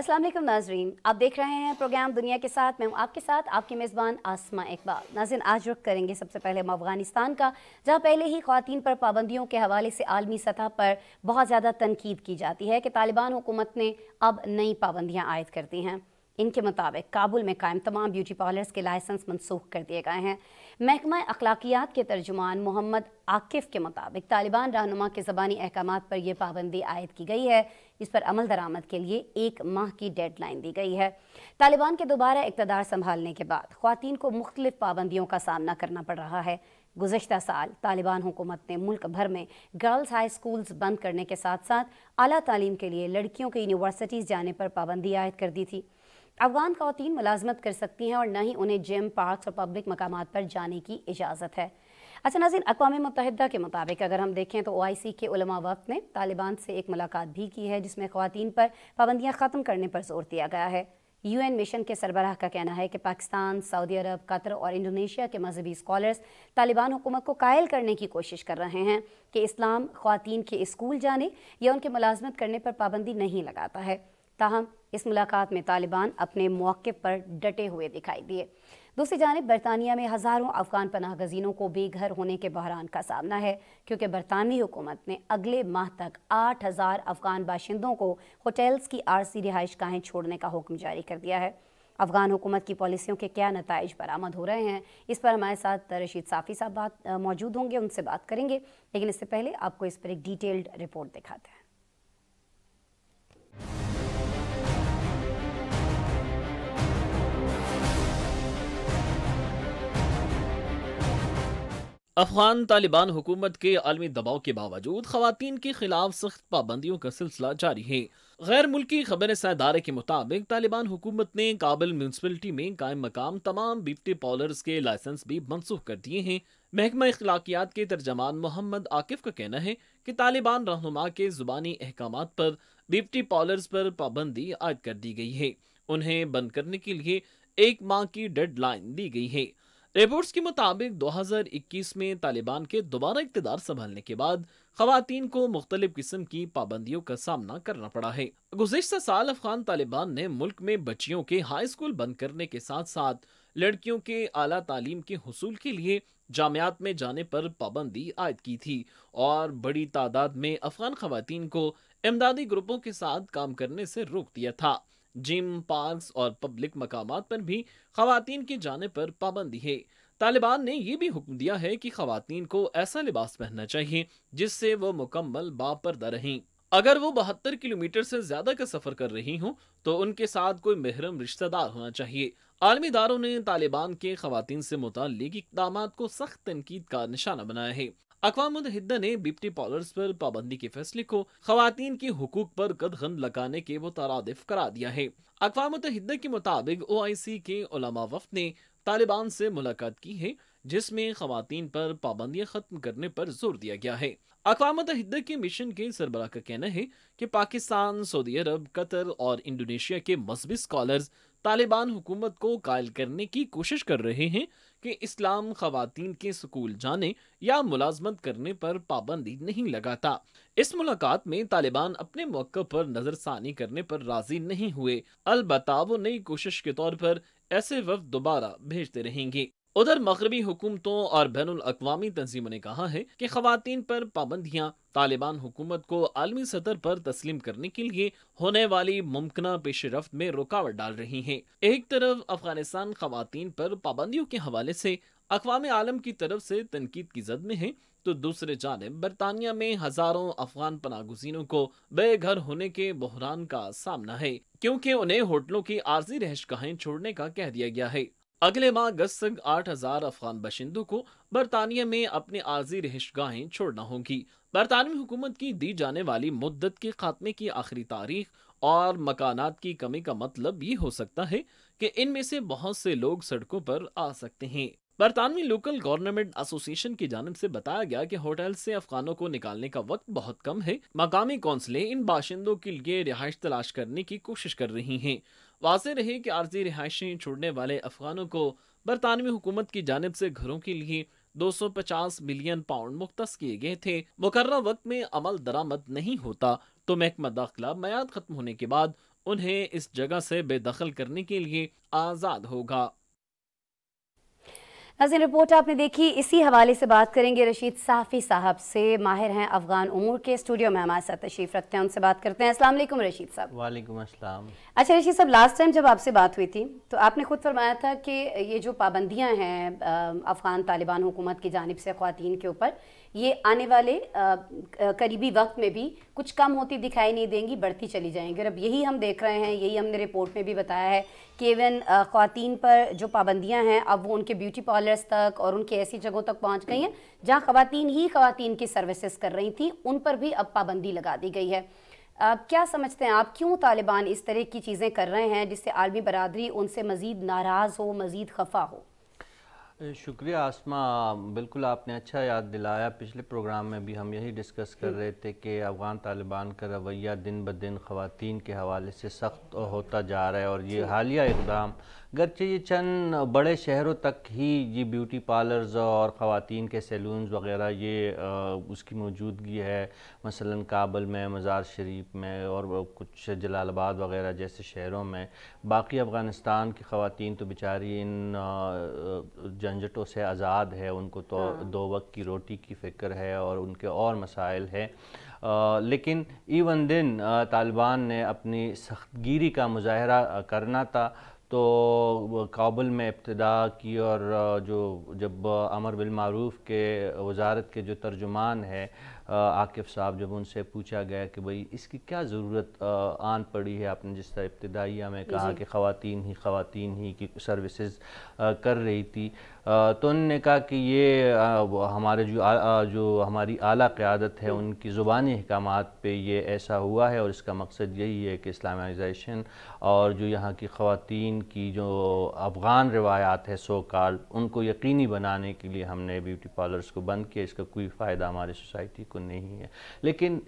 असलम नाजरीन आप देख रहे हैं प्रोग्राम दुनिया के साथ मैं हूँ आपके साथ आपकी मेज़बान आसमा इकबाल नाजिन आज रुख करेंगे सबसे पहले हम अफगानिस्तान का जहाँ पहले ही खातन पर पाबंदियों के हवाले से आलमी सतह पर बहुत ज़्यादा तनकीद की जाती है कि तालिबान हुकूमत ने अब नई पाबंदियाँ आयद कर दी हैं इनके मुताबिक काबुल में कायम तमाम ब्यूटी पार्लर्स के लाइसेंस मनसूख कर दिए गए हैं महकमा अखलाकियात के तर्जुमान मोहम्मद आकिफ के मुताबिक तालिबान रहनुमा के ज़बानी अहकाम पर यह पाबंदी आयद की गई है जिस पर अमल दरामद के लिए एक माह की डेडलाइन दी गई है तालिबान के दोबारा इकतदार संभालने के बाद खातन को मुख्तलिफ पाबंदियों का सामना करना पड़ रहा है गुजशत साल तालिबान हुकूमत ने मुल्क भर में गर्ल्स हाई स्कूल्स बंद करने के साथ साथ अला तालीम के लिए लड़कियों के यूनिवर्सिटीज़ जाने पर पाबंदी आयद कर दी थी अफगान खातन मुलाजमत कर सकती हैं और न ही उन्हें जिम पार्क और पब्लिक मकाम पर जाने की इजाज़त है अच्छा नाजिन अकवा मुतहदा के मुताबिक अगर हम देखें तो ओ आई सी के उलमा वक्त ने तालिबान से एक मुलाकात भी की है जिसमें खुवान पर पाबंदियाँ ख़त्म करने पर जोर दिया गया है यू एन मिशन के सरबराह का कहना है कि पाकिस्तान सऊदी अरब कतर और इंडोनेशिया के मजहबी स्कॉलर्स तालिबान हुकूमत को कायल करने की कोशिश कर रहे हैं कि इस्लाम खुवान के स्कूल जाने या उनके मुलाजमत करने पर पाबंदी नहीं लगाता है ताहम इस मुलाकात में तालिबान अपने मौक़ पर डटे हुए दिखाई दिए दूसरी जानब बरतानिया में हज़ारों अफगान पनाह गजीनों को बेघर होने के बहरान का सामना है क्योंकि बरतानवी हुकूमत ने अगले माह तक आठ हज़ार अफगान बाशिंदों को होटल्स की आरसी रिहाइश गाहें छोड़ने का हुक्म जारी कर दिया है अफगान हुकूमत की पॉलिसियों के क्या नतज बरामद हो रहे हैं इस पर हमारे साथ रशीद साफ़ी साहब बात मौजूद होंगे उनसे बात करेंगे लेकिन इससे पहले आपको इस पर एक डिटेल्ड रिपोर्ट दिखाते हैं अफगान तालिबान हुकूमत के आलमी दबाव के बावजूद खातन के खिलाफ सख्त पाबंदियों का सिलसिला जारी है गैर मुल्की खबर इदारे के मुताबिक तालिबान हुकूमत ने काबिल म्यूनसिपलिटी में कायम मकाम तमाम बिप्टी पॉलर्स के लाइसेंस भी मनसूख कर दिए हैं महकमा अखलाकियात के तर्जमान मोहम्मद आकिफ का कहना है कि तालिबान रहनुमा के जुबानी अहकाम पर बिप्टी पॉलर्स पर पाबंदी आयद कर दी गई है उन्हें बंद करने के लिए एक माह की डेड लाइन दी गई है रिपोर्ट्स के मुताबिक 2021 में तालिबान के दोबारा इकतदार संभालने के बाद खातन को मुख्तलिफ किस्म की पाबंदियों का सामना करना पड़ा है गुजशत साल अफगान तालिबान ने मुल्क में बच्चियों के हाई स्कूल बंद करने के साथ साथ लड़कियों के आला तालीम के हसूल के लिए जामियात में जाने पर पाबंदी आयद की थी और बड़ी तादाद में अफगान खातन को इमदादी ग्रुपों के साथ काम करने से रोक दिया था जिम पार्क्स और पब्लिक मकाम पर भी खातन के जाने पर पाबंदी है तालिबान ने यह भी हुक्म दिया है कि खातन को ऐसा लिबास पहनना चाहिए जिससे वो मुकम्मल बापरदा रहें अगर वो बहत्तर किलोमीटर से ज्यादा का सफर कर रही हूँ तो उनके साथ कोई महरम रिश्तेदार होना चाहिए आलमी दारों ने तालिबान के खातन से मुतल इकदाम को सख्त तनकीद का निशाना बनाया है अकवा मुतहद ने बिप्टी पॉलर पर पाबंदी के फैसले को खातन के हकूक पर कदगन लगाने के मुतारफ करा दिया है अकवा मुतहद के मुताबिक ओ आई सी के उलमा वफ्त ने तालिबान से मुलाकात की है जिसमें खातन पर पाबंदियां खत्म करने पर जोर दिया गया है अकवा मुतहद के मिशन के सरबराह का कहना है कि पाकिस्तान सऊदी अरब कतर और इंडोनेशिया के मजबी स्कॉलर्स तालिबान हुकूमत को कायल करने की कोशिश कर रहे हैं कि इस्लाम खातन के स्कूल जाने या मुलाजमत करने पर पाबंदी नहीं लगाता इस मुलाकात में तालिबान अपने मौक़ पर नज़रसानी करने पर राजी नहीं हुए अलबत् वो नई कोशिश के तौर पर ऐसे वफ दोबारा भेजते रहेंगे उधर मगरबी हुकूमतों और बैन अवी तंजीमों ने कहा है कि खातन पर पाबंदियाँ तालिबान हुकूमत को आलमी सतर पर तस्लीम करने के लिए होने वाली मुमकिन पेश रफ्त में रुकावट डाल रही हैं एक तरफ अफगानिस्तान खातन पर पाबंदियों के हवाले से अकवा आलम की तरफ से तनकीद की जद में है तो दूसरे जानब बरतानिया में हजारों अफगान पनागुजीनों को बेघर होने के बहरान का सामना है क्योंकि उन्हें होटलों की आर्जी रहश गाहें छोड़ने का कह दिया गया है अगले माह अगस्त तक आठ हजार अफगान बशिंदों को बरतानिया में अपने आर्जी रिहाइशगाहें छोड़ना होंगी बरतानवी हुकूमत की दी जाने वाली मुद्दत के खात्मे की आखिरी तारीख और मकानात की कमी का मतलब ये हो सकता है कि इनमें से बहुत से लोग सड़कों पर आ सकते हैं बरतानवी लोकल गवर्नमेंट एसोसिएशन की जानब से बताया गया कि होटल से अफगानों को निकालने का वक्त बहुत कम है मकामी कौंसलें इन बाशिंदों के लिए रिहाइश तलाश करने की कोशिश कर रही हैं वाज रहे कि आर्जी रिहायशी छोड़ने वाले अफगानों को बरतानवी हुकूमत की जानब से घरों के लिए 250 मिलियन पाउंड मुख्त किए गए थे मुकर वक्त में अमल दरामद नहीं होता तो महकमा दाखिला मैद खत्म होने के बाद उन्हें इस जगह से बेदखल करने के लिए आज़ाद होगा हसन रिपोर्ट आपने देखी इसी हवाले से बात करेंगे रशीद साफ़ी साहब से माहिर हैं अफगान उमूर के स्टूडियो में हमारे साथ तशरीफ़ रखते हैं उनसे बात करते हैं अस्सलाम वालेकुम रशीद साहब वालेकुम अस्सलाम अच्छा रशीद साहब लास्ट टाइम जब आपसे बात हुई थी तो आपने खुद फरमाया था कि ये जो पाबंदियाँ हैं अफ़गान तालिबान हुकूमत की जानब से खुवान के ऊपर ये आने वाले करीबी वक्त में भी कुछ कम होती दिखाई नहीं देंगी बढ़ती चली जाएंगी और अब यही हम देख रहे हैं यही हमने रिपोर्ट में भी बताया है कि इवन ख़वान पर जो पाबंदियाँ हैं अब वो उनके ब्यूटी पार्लर्स तक और उनके ऐसी जगहों तक पहुँच गई हैं जहाँ ख़वान ही ख़वान की सर्विसेज कर रही थी उन पर भी अब पाबंदी लगा दी गई है आप क्या समझते हैं आप क्यों तालिबान इस तरह की चीज़ें कर रहे हैं जिससे आलमी बरदरी उनसे मज़ीद नाराज़ हो मज़ीद खफा हो शुक्रिया आसमा बिल्कुल आपने अच्छा याद दिलाया पिछले प्रोग्राम में भी हम यही डिस्कस कर रहे थे कि अफ़गान तालिबान का रवैया दिन ब दिन खुवान के हवाले से सख्त होता जा रहा है और ये हालिया इकदाम गरचे ये चंद बड़े शहरों तक ही ये ब्यूटी पार्लर्स और ख़वान के सैलून्स वगैरह ये आ, उसकी मौजूदगी है मसलन काबल में मज़ार शरीफ में और कुछ जलालबाद वगैरह जैसे शहरों में बाकी अफ़गानिस्तान की ख़वान तो बेचारी इन झंझटों से आज़ाद है उनको तो हाँ। दो वक्त की रोटी की फ़िक्र है और उनके और मसाइल हैं लेकिन इवन दिन तालिबान ने अपनी सख्तगिरी का मुजाहरा करना था तो काबुल में इब्तदा की और जो जब अमर बिलमूफ़ के वजारत के जो तर्जुमान है आकिफ़ साहब जब उनसे पूछा गया कि भाई इसकी क्या ज़रूरत आन पड़ी है आपने जिस तरह इब्तदाइया में कहा कि खातन ही ख़वान ही की सर्विसेज कर रही थी तो उन्होंने कहा कि ये हमारे जो आ, जो हमारी आला क़्यादत है उनकी ज़ुबानी अहकाम पे ये ऐसा हुआ है और इसका मकसद यही है कि इस्लामाइजेशन और जो यहाँ की ख़वान की जो अफ़गान रवायात है सो काल उनको यकीनी बनाने के लिए हमने ब्यूटी पार्लर्स को बंद किया इसका कोई फ़ायदा हमारी सोसाइटी को नहीं है लेकिन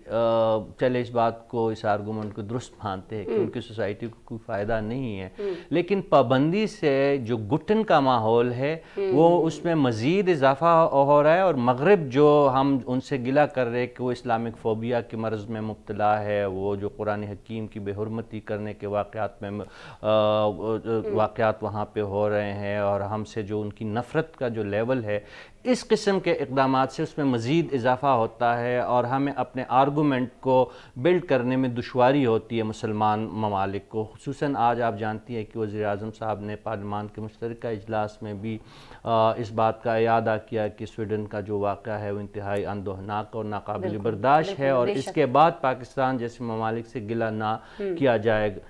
चले इस बात को इस आर्गूमेंट को दुरुस्त मानते हैं कि हम्म। उनकी सोसाइटी को कोई फ़ायदा नहीं है हम्म। लेकिन पाबंदी से जो गुटन का माहौल है हम्म। वो उसमें मज़ीद इजाफा हो रहा है और मगरब जो हम उनसे गिला कर रहे कि वो इस्लामिक फ़ोबिया के मर्ज़ में मुबतला है वो जो कुरान हकीम की बेहरमती करने के वाक़ात में हम्म। वाक़ात वहाँ पर हो रहे हैं और हमसे जो उनकी नफ़रत का जो लेवल है इस किस्म के इकदाम से उसमें मज़ीद इजाफा होता है और हमें अपने आर्गूमेंट को बिल्ड करने में दुशारी होती है मुसलमान ममालिक को खूस आज आप जानती हैं कि वज़ी अजम साहब ने पार्लिमान के मुश्तर अजलास में भी आ, इस बात का अदा किया कि स्वीडन का जो वाक़ है वो इंतहाई अनदोहनाक और नाकबिल बर्दाश्त है और इसके बाद पाकिस्तान जैसे ममालिक से गिला ना हम्म। किया जाएगा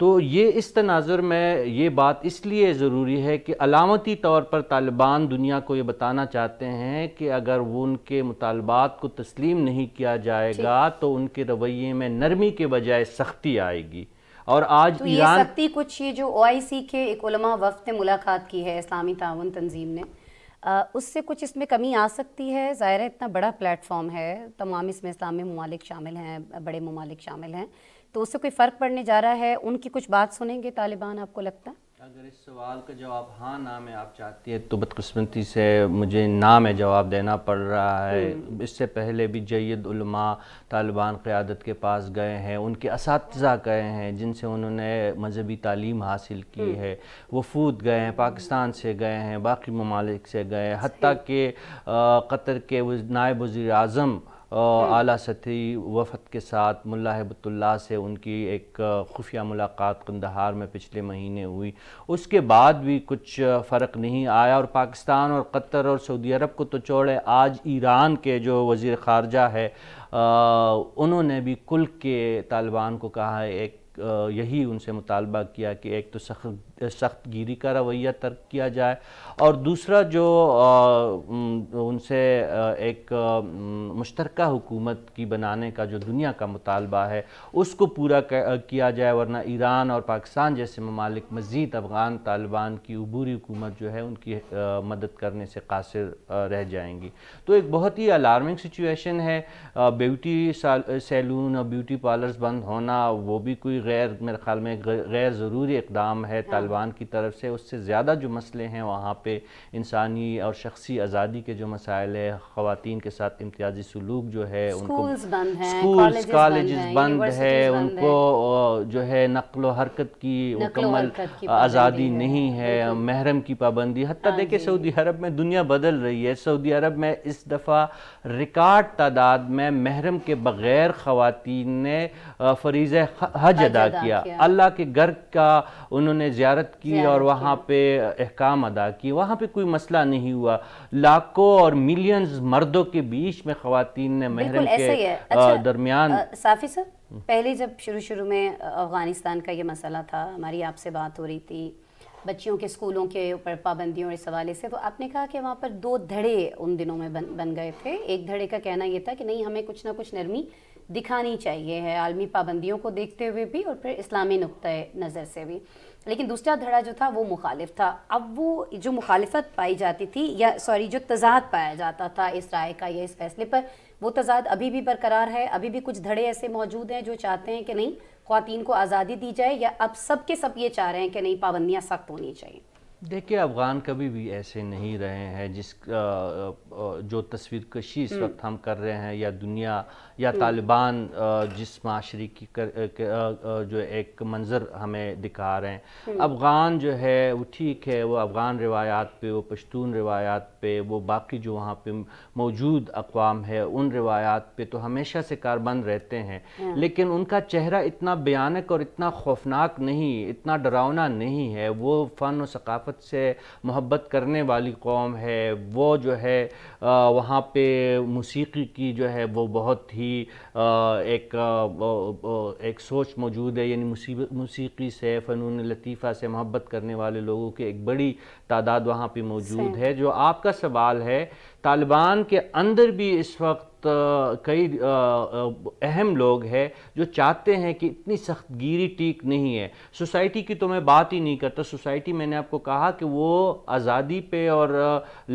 तो ये इस तनाज़र में ये बात इसलिए ज़रूरी है कि अलामती तौर पर तालिबान दुनिया को ये बताना चाहते हैं कि अगर वो उनके मुतालबात को तस्लीम नहीं किया जाएगा तो उनके रवैये में नरमी के बजाय सख्ती आएगी और आज तो ईरान सख्ती कुछ ये जो ओ आई सी के एक वफ्त ने मुलाकात की है इस्लामी तावन तंजीम ने आ, उससे कुछ इसमें कमी आ सकती है ज़ाहिर इतना बड़ा प्लेटफॉर्म है तमाम इसमें इस्लामी ममालिक शामिल हैं बड़े ममालिक शामिल हैं तो उससे कोई फ़र्क पड़ने जा रहा है उनकी कुछ बात सुनेंगे तालिबान आपको लगता है अगर इस सवाल का जवाब हाँ ना में आप चाहती है तो बदकस्मती से मुझे ना में जवाब देना पड़ रहा है हम्म। इससे पहले भी जैद तालिबान क़्यादत के पास गए हैं उनके इस गए हैं जिनसे उन्होंने मजहबी तालीम हासिल की हम्म। है वफूद गए हैं पाकिस्तान से गए हैं बाकी ममालिक से गए हैं हती कि कतर के नायब वज़ी अजम हम्म। आला सती वफद के साथ मुल्ला से उनकी एक खुफिया मुलाकात कंदहार में पिछले महीने हुई उसके बाद भी कुछ फ़र्क नहीं आया और पाकिस्तान और कतर और सऊदी अरब को तो छोड़े आज ईरान के जो वज़ी ख़ारजा है आ, उन्होंने भी कुल के तालिबान को कहा है एक यही उनसे मुतालबा किया कि एक तो सख्त सख्त गिरी का रवैया तर्क किया जाए और दूसरा जो उनसे एक मुश्तरक हुकूमत की बनाने का जो दुनिया का मुतालबा है उसको पूरा किया जाए वरना ईरान और पाकिस्तान जैसे ममालिक मज़ीद अफ़गान तालिबान की अबूरी हुकूमत जो है उनकी मदद करने से कासिर रह जाएंगी तो एक बहुत ही अलार्मिंग सिचुएशन है ब्यूटी सैलून और ब्यूटी पार्लर्स बंद होना वो भी कोई गैर मेरे ख्याल में गैर ज़रूरी इकदाम है हाँ। तालिबान की तरफ से उससे ज़्यादा जो मसले हैं वहाँ पर पे इंसानी और शख्सी आज़ादी के जो मसाइल है ख़वान के साथ इम्तियाजी सलूक जो है उनको स्कूल कॉलेज बंद है उनको जो है नकल हरकत की मुकम्मल आज़ादी नहीं है महरम की पाबंदी हती हाँ देखिए सऊदी अरब में दुनिया बदल रही है सऊदी अरब में इस दफ़ा रिकॉर्ड तादाद में महरम के बग़ैर ख़वान ने फरीज हज अदा किया अल्लाह के घर का उन्होंने ज्यारत की और वहाँ पे अहकाम अदा किए वहाँ पर कोई मसला नहीं हुआ लाखों और मिलियंस मर्दों के बीच में खातन ने महरम के अच्छा, दरमियान साफी सर पहले जब शुरू शुरू में अफगानिस्तान का ये मसला था हमारी आपसे बात हो रही थी बच्चियों के स्कूलों के ऊपर पाबंदियों इस हवाले से तो आपने कहा कि वहाँ पर दो धड़े उन दिनों में बन बन गए थे एक धड़े का कहना ये था कि नहीं हमें कुछ ना कुछ नरमी दिखानी चाहिए है आलमी पाबंदियों को देखते हुए भी और फिर इस्लामी नुक़ नज़र से भी लेकिन दूसरा धड़ा जो था वो मुखालिफ था अब वो जो मुखालफत पाई जाती थी या सॉरी जो तजाद पाया जाता था इस राय का या इस फैसले पर वो तजाद अभी भी बरकरार है अभी भी कुछ धड़े ऐसे मौजूद हैं जो चाहते हैं कि नहीं खातन को आज़ादी दी जाए या अब सब के सब ये चाह रहे हैं कि नहीं पाबंदियाँ सख्त होनी चाहिए देखिए अफ़गान कभी भी ऐसे नहीं रहे हैं जिस जो तस्वीर कशी इस हम्म। वक्त हम कर रहे हैं या दुनिया या तालिबान जिस माशरे की कर, जो एक मंज़र हमें दिखा रहे हैं हम्म। अफ़गान जो है वो ठीक है वो अफ़गान रवायात पे वो पश्तून रवायात पे वो बाकी जो वहाँ पे मौजूद अकवाम है उन रवायात पे तो हमेशा से कारबंद रहते हैं हाँ। लेकिन उनका चेहरा इतना भयानक और इतना खौफनाक नहीं इतना डरावना नहीं है वो फ़न और सकाफ़त से मोहब्बत करने वाली कौम है वो जो है वहाँ पे मौसीकी की जो है वो बहुत ही की एक एक सोच मौजूद है यानी मौसीकी से फ़नून लतीफ़ा से मोहब्बत करने वाले लोगों की एक बड़ी तादाद वहाँ पर मौजूद है जो आपका सवाल है तालिबान के अंदर भी इस वक्त कई अहम लोग हैं जो चाहते हैं कि इतनी सख्त गिरी ठीक नहीं है सोसाइटी की तो मैं बात ही नहीं करता सोसाइटी मैंने आपको कहा कि वो आज़ादी पे और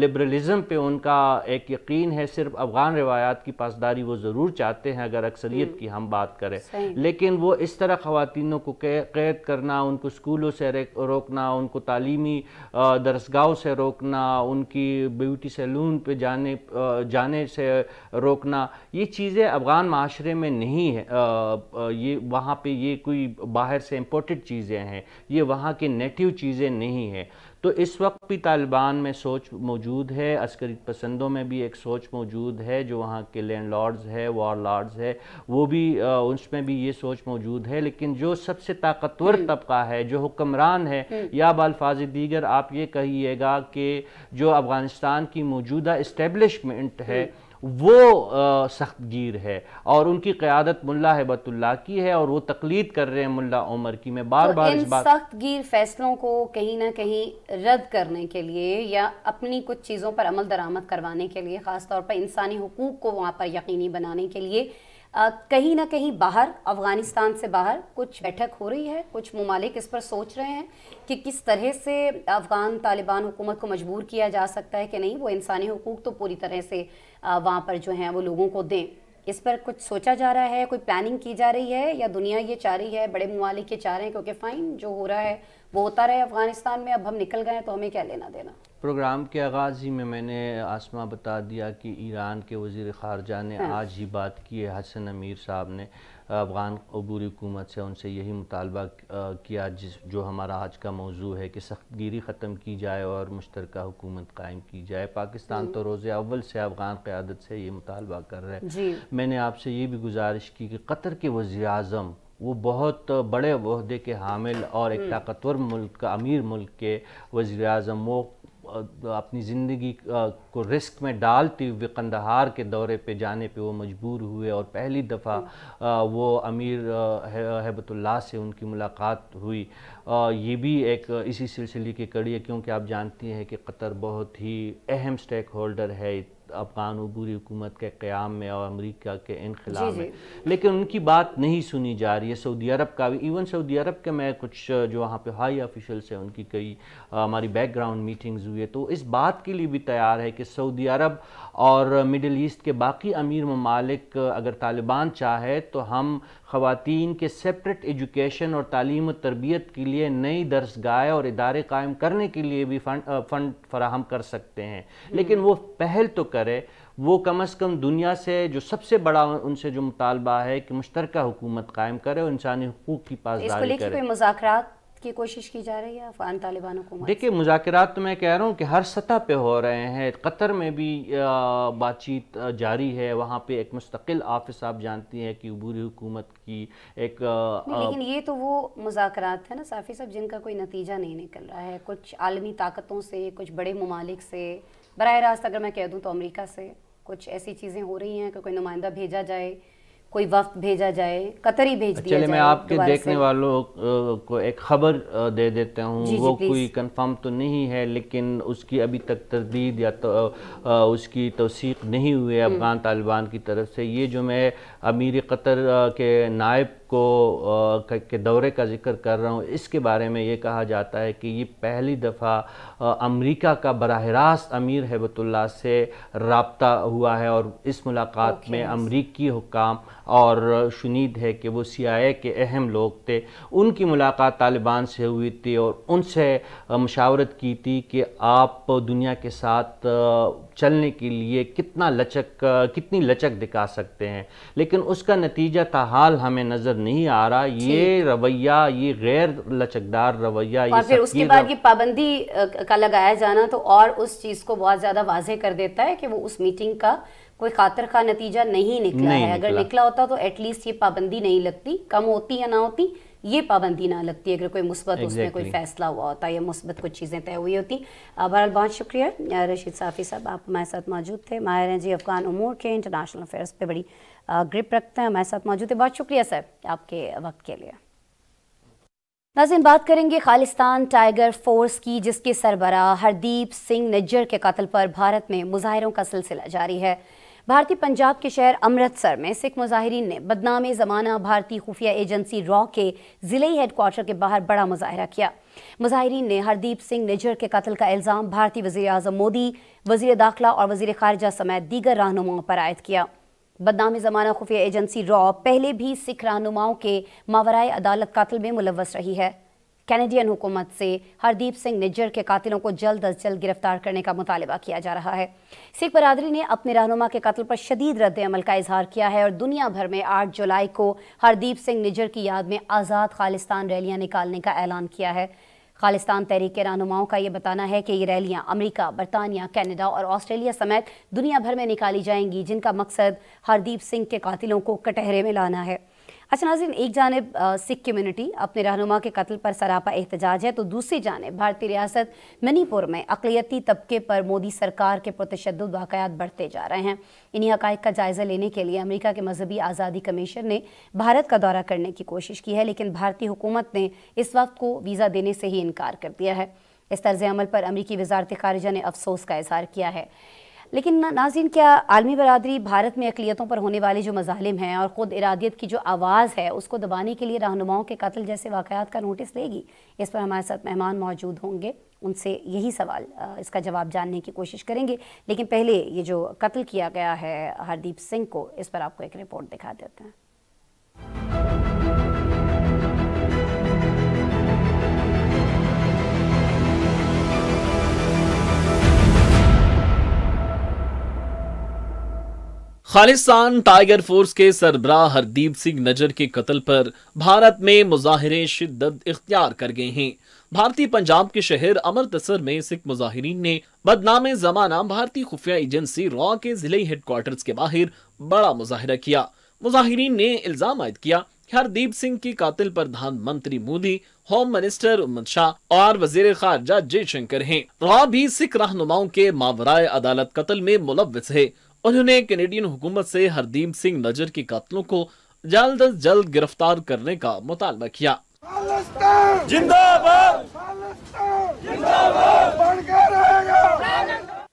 लिबरलिज़म पे उनका एक यकीन है सिर्फ अफ़गान रवायात की पासदारी वो ज़रूर चाहते हैं अगर अक्सरियत हम्म। की हम बात करें लेकिन वो इस तरह ख़वानों को कैद करना उनको स्कूलों से रोकना उनको तालीमी दरसगाहों से रोकना उनकी ब्यूटी सैलून पर जाने जाने से रोकना ये चीज़ें अफ़गान माशरे में नहीं है ये वहाँ पे ये कोई बाहर से इम्पोर्टेड चीज़ें हैं ये वहाँ की नेटिव चीज़ें नहीं हैं तो इस वक्त भी तालिबान में सोच मौजूद है अस्करी पसंदों में भी एक सोच मौजूद है जो वहाँ के लैंड लॉर्ड्स है वार लॉर्ड्स है वो भी उसमें भी ये सोच मौजूद है लेकिन जो सबसे ताकतवर हम्म। तबका है जो हुक्मरान है हम्म। या बालफाज दीगर आप ये कहिएगा कि जो अफ़गानिस्तान की मौजूदा इस्टेबलिशमेंट है हम्म। वो सख्त गिर है और उनकी क़्यादत मुला हिबतुल्ला की है और वो तकलीद कर रहे हैं मुला उमर की मैं बार तो बार इस बात सख्त गिर फैसलों को कहीं ना कहीं रद्द करने के लिए या अपनी कुछ चीज़ों पर अमल दरामद करवाने के लिए ख़ासतौर पर इंसानी हकूक़ को वहाँ पर यकीनी बनाने के लिए कहीं ना कहीं बाहर अफ़गानिस्तान से बाहर कुछ बैठक हो रही है कुछ ममालिक इस पर सोच रहे हैं कि किस तरह से अफ़गान तालिबान हुकूमत को मजबूर किया जा सकता है कि नहीं वो इंसानी हकूक़ तो पूरी तरह से वहाँ पर जो हैं वो लोगों को दें इस पर कुछ सोचा जा रहा है कोई प्लानिंग की जा रही है या दुनिया ये चाह रही है बड़े ममालिक ये चाह रहे हैं क्योंकि फ़ाइन जो हो रहा है वो होता रहे अफ़गानिस्तान में अब हम निकल गए तो हमें क्या लेना देना प्रोग्राम के आगाज़ ही में मैंने आसमा बता दिया कि ईरान के वजीर खारजा ने हाँ। आज ही बात की है हसन अमीर साहब ने अफ़गान अबूरी हुकूमत से उनसे यही मुतालबा किया जिस जो हमारा आज का मौजू है कि सख्तगिरी ख़त्म की जाए और मुश्तरक हुकूमत कायम की जाए पाकिस्तान तो रोज़ अव्वल से अफ़गान क़्यादत से ये मुतालबा कर रहे हैं मैंने आपसे ये भी गुजारिश की कि कतर के वज़ी अजम वो बहुत बड़े अहदे के हामिल और एक हम्म। ताकतवर मुल्क का अमीर मुल्क के वज़ी अजम वो अपनी ज़िंदगी को रिस्क में डालते हुए कंदहार के दौरे पे जाने पे वो मजबूर हुए और पहली दफ़ा वो अमीर हैबतुल्ला से उनकी मुलाकात हुई ये भी एक इसी सिलसिले की कड़ी है क्योंकि आप जानती हैं कि कतर बहुत ही अहम स्टेक होल्डर है अफगान अबूरी हुकूमत के क़्याम में और अमरीका के इनखला में लेकिन उनकी बात नहीं सुनी जा रही है सऊदी अरब का भी इवन सऊदी अरब के मैं कुछ जो वहाँ पे हाई ऑफिशल्स हैं उनकी कई हमारी बैकग्राउंड मीटिंग्स हुई है तो इस बात के लिए भी तैयार है कि सऊदी अरब और मिडिल ईस्ट के बाकी अमीर ममालिक अगर तालिबान चाहे तो हम ख़वान के सेपरेट एजुकेशन और तालीम और तरबियत के लिए नई दर्सगाहें और इदारे कायम करने के लिए भी फ़ंड फ़ंड फराहम कर सकते हैं हम्म। लेकिन वो पहल तो करे वो कम अज़ कम दुनिया से जो सबसे बड़ा उनसे जो मुतालबा है कि मुश्तरक हुकूमत कायम करे और इंसानी हकूक़ की पासदारी करे की कोशिश की जा रही है अफगान तालिबानों को देखिए मुजात तो मैं कह रहा हूँ कि हर सतह पे हो रहे हैं कतर में भी बातचीत जारी है वहाँ पे एक मुस्तकिल आफिस आप जानती हैं कि अबूरी हुकूमत की एक लेकिन ये तो वो मुजात है ना साफ़ी साहब जिनका कोई नतीजा नहीं निकल रहा है कुछ आलमी ताकतों से कुछ बड़े ममालिक से बर रास्त अगर मैं कह दूँ तो अमरीका से कुछ ऐसी चीज़ें हो रही हैं कि कोई नुमाइंदा भेजा जाए कोई वक्त भेजा जाए कतरी भेज अच्छा, दिया जाए मैं आपके देखने वालों को एक खबर दे देता हूँ वो कोई कंफर्म तो नहीं है लेकिन उसकी अभी तक तरदीद या तो, उसकी तोसीक नहीं हुई है हम्म। अफगान तालिबान की तरफ से ये जो मैं अमीर कतर के नायब को के दौरे का जिक्र कर रहा हूँ इसके बारे में ये कहा जाता है कि ये पहली दफ़ा अमेरिका का बरह रास्त अमीर हैबतुल्ला से रबता हुआ है और इस मुलाकात okay. में अमरीकी हुकाम और शुनीद है कि वो सी आई ए के अहम लोग थे उनकी मुलाकात तालिबान से हुई थी और उनसे मशावरत की थी कि आप दुनिया के साथ चलने के लिए कितना लचक कितनी लचक दिखा सकते हैं लेकिन उसका नतीजा था हाल हमें नज़र नहीं आ रहा ये रवैया ये गैर लचकदार रवैया ये फिर उसके बाद ये पाबंदी का लगाया जाना तो और उस चीज़ को बहुत ज़्यादा वाजे कर देता है कि वो उस मीटिंग का कोई खातर का नतीजा नहीं निकला नहीं है निकला। अगर निकला होता तो एटलीस्ट ये पाबंदी नहीं लगती कम होती या ना होती ये पाबंदी ना लगती अगर कोई मुस्बत exactly. उसमें कोई फैसला हुआ होता या मुस्बत कुछ चीज़ें तय हुई होती बहरहाल बहुत शुक्रिया रशीद साफ़ी साहब आप हमारे साथ मौजूद थे माहिर हैं जी अफगान उमूर के इंटरनेशनल अफेयर्स पे बड़ी ग्रिप रखते हैं हमारे साथ मौजूद थे बहुत शुक्रिया सर आपके वक्त के लिए नाजिन बात करेंगे खालिस्तान टाइगर फोर्स की जिसके सरबराह हरदीप सिंह नज्जर के कत्ल पर भारत में मुजाहरों का सिलसिला जारी है भारतीय पंजाब के शहर अमृतसर में सिख मुजाहरीन ने बदनाम जमाना भारतीय खुफिया एजेंसी रॉ के जिलेई हेडक्वार्टर के बाहर बड़ा मुजाहरा किया मुजाहरीन ने हरदीप सिंह निजर के कत्ल का इल्ज़ाम भारतीय वजी अजम मोदी वजीर दाखिला और वजीर खारजा समेत दीगर रहनुमाओं पर आयद किया बदनाम ज़माना खुफिया एजेंसी रॉ पहले भी सिख रहनुमाओं के मावरा अदालत कत्ल में मुलवस रही है कैनेडियन हुकूमत से हरदीप सिंह निज्जर के कातिलों को जल्द अज जल्द गिरफ्तार करने का मुतालबा किया जा रहा है सिख बरदरी ने अपने रहनुमा के कत्ल पर शदीद रद्द अमल का इजहार किया है और दुनिया भर में आठ जुलाई को हरदीप सिंह निज्जर की याद में आज़ाद खालिस्तान रैलियाँ निकालने का ऐलान किया है खालिस्तान तहरीक के रहनुमाओं का ये बताना है कि ये रैलियाँ अमरीका बरतानिया कैनेडा और ऑस्ट्रेलिया समेत दुनिया भर में निकाली जाएंगी जिनका मकसद हरदीप सिंह के कातिलों को कटहरे में लाना है अच्छा नाजिन एक जानब सिख कम्यूनिटी अपने रहनुमा के कत्ल पर सरापा एहतजाज है तो दूसरी जानब भारतीय रियासत मनीपुर में अकलीती तबके पर मोदी सरकार के प्रतिशद वाकयात बढ़ते जा रहे हैं इन्हीं हक़ का जायज़ा लेने के लिए अमरीका के मजहबी आज़ादी कमीशन ने भारत का दौरा करने की कोशिश की है लेकिन भारतीय हुकूमत ने इस वक्त को वीज़ा देने से ही इनकार कर दिया है इस तर्ज अमल पर अमरीकी वजारत खारजा ने अफसोस का इजहार किया है लेकिन नाजिन क्या आलमी बरदरी भारत में अकलीतों पर होने वाले जो मजालिम हैं और ख़ुद इरादियत की जो आवाज़ है उसको दबाने के लिए रहनुमाओं के कत्ल जैसे वाक़ात का नोटिस लेगी इस पर हमारे साथ मेहमान मौजूद होंगे उनसे यही सवाल इसका जवाब जानने की कोशिश करेंगे लेकिन पहले ये जो कत्ल किया गया है हरदीप सिंह को इस पर आपको एक रिपोर्ट दिखा देते हैं खालिस्तान टाइगर फोर्स के सरबराह हरदीप सिंह नजर के कत्ल पर भारत में मुजाहरे शिद्दत इख्तियार कर गए हैं भारतीय पंजाब के शहर अमृतसर में सिख मुजाहरीन ने बदनामे जमाना भारतीय खुफिया एजेंसी रॉ के जिले हेडक्वार्टर के बाहर बड़ा मुजाहरा किया मुजाहरीन ने इल्जाम आयद किया हरदीप सिंह की कातिल प्रधानमंत्री मोदी होम मिनिस्टर अमित शाह और वजीर खारजा जयशंकर हैं रॉ भी सिख रहनुमाओं के मावराय अदालत कत्ल में मुलविस है उन्होंने कैनेडियन हुकूमत से हरदीम सिंह नजर के कत्लों को जल्द अज जल्द गिरफ्तार करने का मुतालबा किया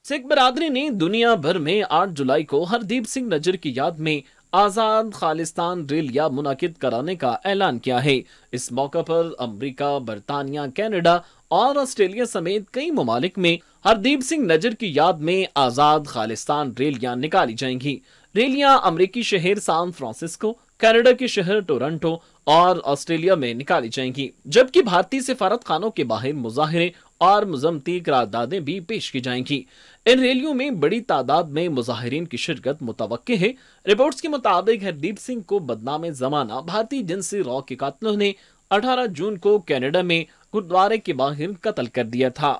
सिख बरादरी ने दुनिया भर में 8 जुलाई को हरदीप सिंह नजर की याद में आज़ाद खालिस्तान रैलियां मुनद कराने का ऐलान किया है इस मौके पर अमेरिका, बरतानिया कनाडा और ऑस्ट्रेलिया समेत कई ममालिक में हरदीप सिंह नजर की याद में आजाद खालिस्तान रैलियां निकाली जाएंगी रैलियां अमरीकी शहर सान फ्रांसिस्को कनाडा के शहर टोरंटो और ऑस्ट्रेलिया में निकाली जाएंगी जबकि भारतीय सिफारत खानों के बाहर मुजाहरे और मुजमती करारदादे भी पेश की जाएंगी इन रैलियों में बड़ी तादाद में मुजाहरीन की शिरकत मुतव है रिपोर्ट्स के मुताबिक हरदीप सिंह को बदनाम जमाना भारतीय जिनसी रॉ के कातलों ने 18 जून को कनाडा में गुरुद्वारे के बाहर कत्ल कर दिया था